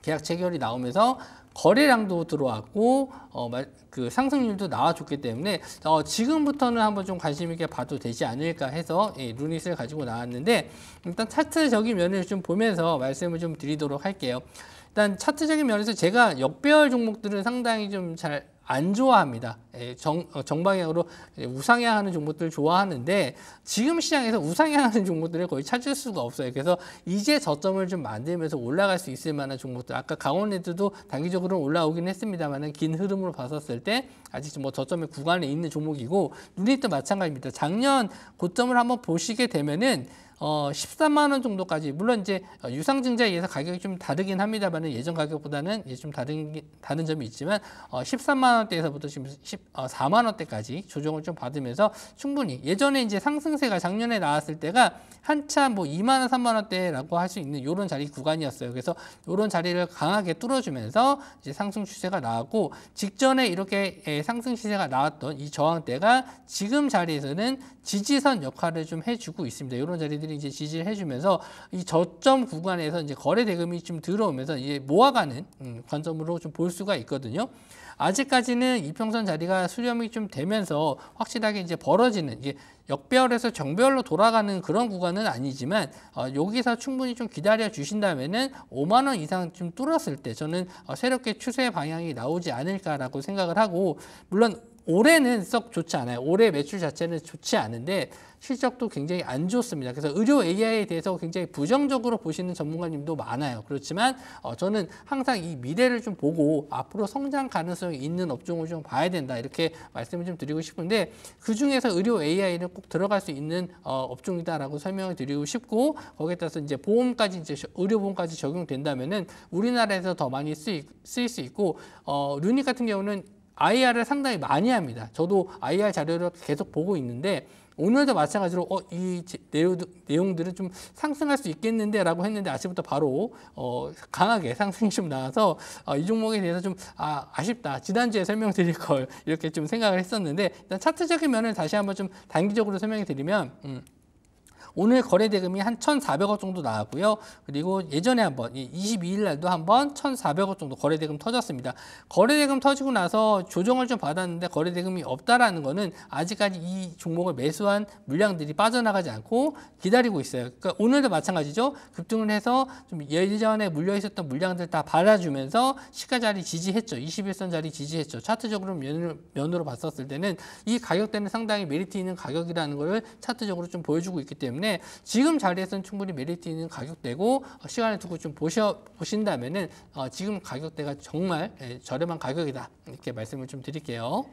[SPEAKER 2] 계약 체결이 나오면서 거래량도 들어왔고 어, 그 상승률도 나와줬기 때문에 어, 지금부터는 한번 좀 관심 있게 봐도 되지 않을까 해서 예, 루닛을 가지고 나왔는데 일단 차트적인 면을 좀 보면서 말씀을 좀 드리도록 할게요. 일단 차트적인 면에서 제가 역배열 종목들은 상당히 좀잘 안 좋아합니다. 예, 정, 어, 정방향으로 우상향하는 종목들 좋아하는데 지금 시장에서 우상향하는 종목들을 거의 찾을 수가 없어요. 그래서 이제 저점을 좀 만들면서 올라갈 수 있을 만한 종목들 아까 강원랜드도 단기적으로 올라오긴 했습니다만 긴 흐름으로 봤었을 때 아직 뭐 저점의 구간에 있는 종목이고 눈리도 마찬가지입니다. 작년 고점을 한번 보시게 되면은 어 13만 원 정도까지 물론 이제 어, 유상증자에 의해서 가격이 좀 다르긴 합니다만 예전 가격보다는 이좀 다른 다른 점이 있지만 어 13만 원대에서부터 지금 14만 어, 원대까지 조정을 좀 받으면서 충분히 예전에 이제 상승세가 작년에 나왔을 때가 한참 뭐 2만 원, 3만 원대라고 할 수 있는 이런 자리 구간이었어요. 그래서 이런 자리를 강하게 뚫어주면서 이제 상승 추세가 나왔고 직전에 이렇게 예, 상승 시세가 나왔던 이 저항대가 지금 자리에서는 지지선 역할을 좀 해주고 있습니다. 이런 자리들이 기들이 이제 지지를 해주면서 이 저점 구간에서 이제 거래 대금이 좀 들어오면서 이제 모아가는 음, 관점으로 좀 볼 수가 있거든요. 아직까지는 이평선 자리가 수렴이 좀 되면서 확실하게 이제 벌어지는 이게 역배열에서 정배열로 돌아가는 그런 구간은 아니지만 어, 여기서 충분히 좀 기다려 주신다면은 5만 원 이상 좀 뚫었을 때 저는 어, 새롭게 추세 방향이 나오지 않을까라고 생각을 하고 물론 올해는 썩 좋지 않아요. 올해 매출 자체는 좋지 않은데 실적도 굉장히 안 좋습니다. 그래서 의료 AI에 대해서 굉장히 부정적으로 보시는 전문가님도 많아요. 그렇지만 어, 저는 항상 이 미래를 좀 보고 앞으로 성장 가능성이 있는 업종을 좀 봐야 된다 이렇게 말씀을 좀 드리고 싶은데 그중에서 의료 AI는 꼭 들어갈 수 있는 어, 업종이다라고 설명을 드리고 싶고 거기에 따라서 이제 보험까지 이제 의료보험까지 적용된다면은 우리나라에서 더 많이 쓰이, 쓰일 수 있고 어, 루닉 같은 경우는 IR을 상당히 많이 합니다. 저도 IR 자료를 계속 보고 있는데 오늘도 마찬가지로 어, 이 내용, 들은좀 상승할 수 있겠는데 라고 했는데 아침부터 바로 어, 강하게 상승이 좀 나와서 어, 이 종목에 대해서 좀 아, 아쉽다. 지난주에 설명드릴 걸 이렇게 좀 생각을 했었는데 일단 차트적인 면을 다시 한번 좀 단기적으로 설명해 드리면 음. 오늘 거래 대금이 한 1,400억 정도 나왔고요. 그리고 예전에 한번 22일 날도 한 번 1,400억 정도 거래 대금 터졌습니다. 거래 대금 터지고 나서 조정을 좀 받았는데 거래 대금이 없다라는 거는 아직까지 이 종목을 매수한 물량들이 빠져나가지 않고 기다리고 있어요. 그러니까 오늘도 마찬가지죠. 급등을 해서 좀 예전에 물려 있었던 물량들 다 받아주면서 시가 자리 지지했죠. 21선 자리 지지했죠. 차트적으로 면으로, 면으로 봤었을 때는 이 가격대는 상당히 메리트 있는 가격이라는 것을 차트적으로 좀 보여주고 있기 때문에 때문에 지금 자리에서는 충분히 메리트 있는 가격대고 어, 시간을 두고 좀 보셔, 보신다면은 어, 지금 가격대가 정말 예, 저렴한 가격이다 이렇게 말씀을 좀 드릴게요.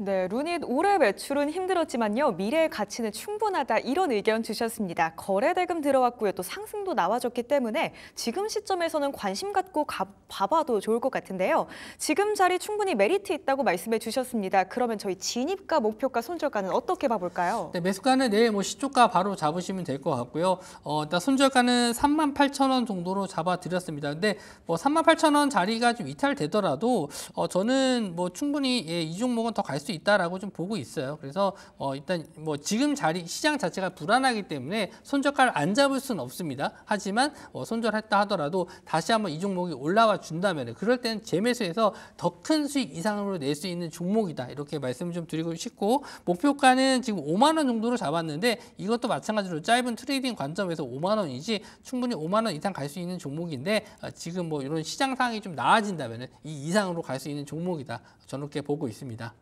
[SPEAKER 1] 네, 루닛 올해 매출은 힘들었지만요. 미래의 가치는 충분하다 이런 의견 주셨습니다. 거래 대금 들어왔고요. 또 상승도 나와줬기 때문에 지금 시점에서는 관심 갖고 가, 봐봐도 좋을 것 같은데요. 지금 자리 충분히 메리트 있다고 말씀해 주셨습니다. 그러면 저희 진입가, 목표가, 손절가는 어떻게 봐볼까요? 네, 매수가는 내일 뭐 시초가 바로 잡으시면 될 것 같고요. 어, 일단 손절가는
[SPEAKER 2] 3만 8천 원 정도로 잡아드렸습니다. 근데 뭐 3만 8천 원 자리가 좀 이탈되더라도 어, 저는 뭐 충분히 예, 이 종목은 더갈수 수 있다라고 좀 보고 있어요. 그래서 어 일단 뭐 지금 자리 시장 자체가 불안하기 때문에 손절가를 안 잡을 수는 없습니다. 하지만 어 손절했다 하더라도 다시 한번 이 종목이 올라와 준다면 그럴 때는 재매수해서 더 큰 수익 이상으로 낼 수 있는 종목이다. 이렇게 말씀 을좀 드리고 싶고 목표가는 지금 5만 원 정도로 잡았는데 이것도 마찬가지로 짧은 트레이딩 관점에서 5만 원이지 충분히 5만 원 이상 갈 수 있는 종목인데 아, 지금 뭐 이런 시장 상황이 좀 나아진다면 이 이상으로 갈 수 있는 종목이다. 저는 그렇게 보고 있습니다.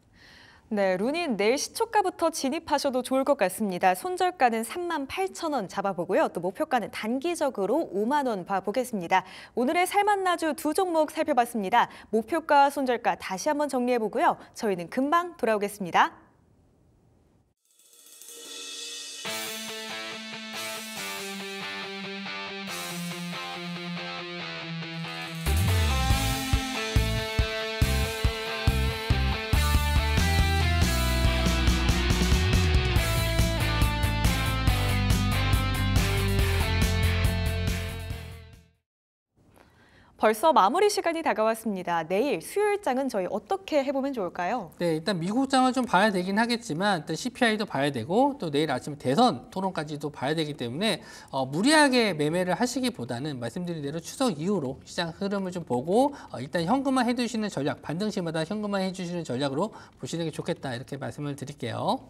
[SPEAKER 1] 네, 루닌 내일 시초가부터 진입하셔도 좋을 것 같습니다. 손절가는 3만 8천 원 잡아보고요. 또 목표가는 단기적으로 5만 원 봐보겠습니다. 오늘의 살맛나주 두 종목 살펴봤습니다. 목표가, 와 손절가 다시 한번 정리해보고요. 저희는 금방 돌아오겠습니다. 벌써 마무리 시간이 다가왔습니다. 내일 수요일장은 저희 어떻게 해보면 좋을까요? 네, 일단 미국장을 좀 봐야 되긴 하겠지만 일단 CPI도
[SPEAKER 2] 봐야 되고 또 내일 아침 대선 토론까지도 봐야 되기 때문에 어, 무리하게 매매를 하시기보다는 말씀드린 대로 추석 이후로 시장 흐름을 좀 보고 어, 일단 현금화 해두시는 전략, 반등 시마다 현금화 해주시는 전략으로 보시는 게 좋겠다 이렇게 말씀을 드릴게요.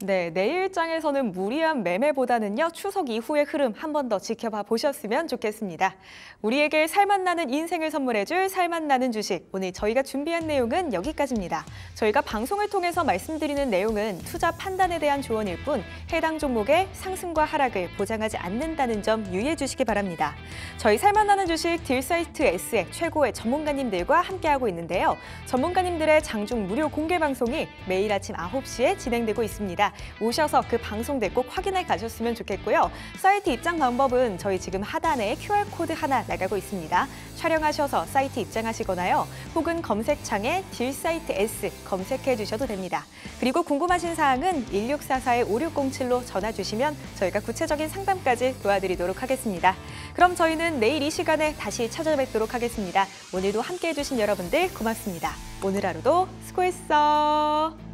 [SPEAKER 1] 네, 내일장에서는 무리한 매매보다는요, 추석 이후의 흐름 한 번 더 지켜봐 보셨으면 좋겠습니다. 우리에게 살맛나는 인생을 선물해줄 살맛나는 주식. 오늘 저희가 준비한 내용은 여기까지입니다. 저희가 방송을 통해서 말씀드리는 내용은 투자 판단에 대한 조언일 뿐 해당 종목의 상승과 하락을 보장하지 않는다는 점 유의해 주시기 바랍니다. 저희 살맛나는 주식 딜사이트 S의 최고의 전문가님들과 함께하고 있는데요. 전문가님들의 장중 무료 공개 방송이 매일 아침 9시에 진행되고 있습니다. 오셔서 그 방송들 꼭 확인해 가셨으면 좋겠고요. 사이트 입장 방법은 저희 지금 하단에 QR코드 하나 나가고 있습니다. 촬영하셔서 사이트 입장하시거나요. 혹은 검색창에 딜사이트 S 검색해 주셔도 됩니다. 그리고 궁금하신 사항은 1644-5607로 전화 주시면 저희가 구체적인 상담까지 도와드리도록 하겠습니다. 그럼 저희는 내일 이 시간에 다시 찾아뵙도록 하겠습니다. 오늘도 함께해 주신 여러분들 고맙습니다. 오늘 하루도 수고했어.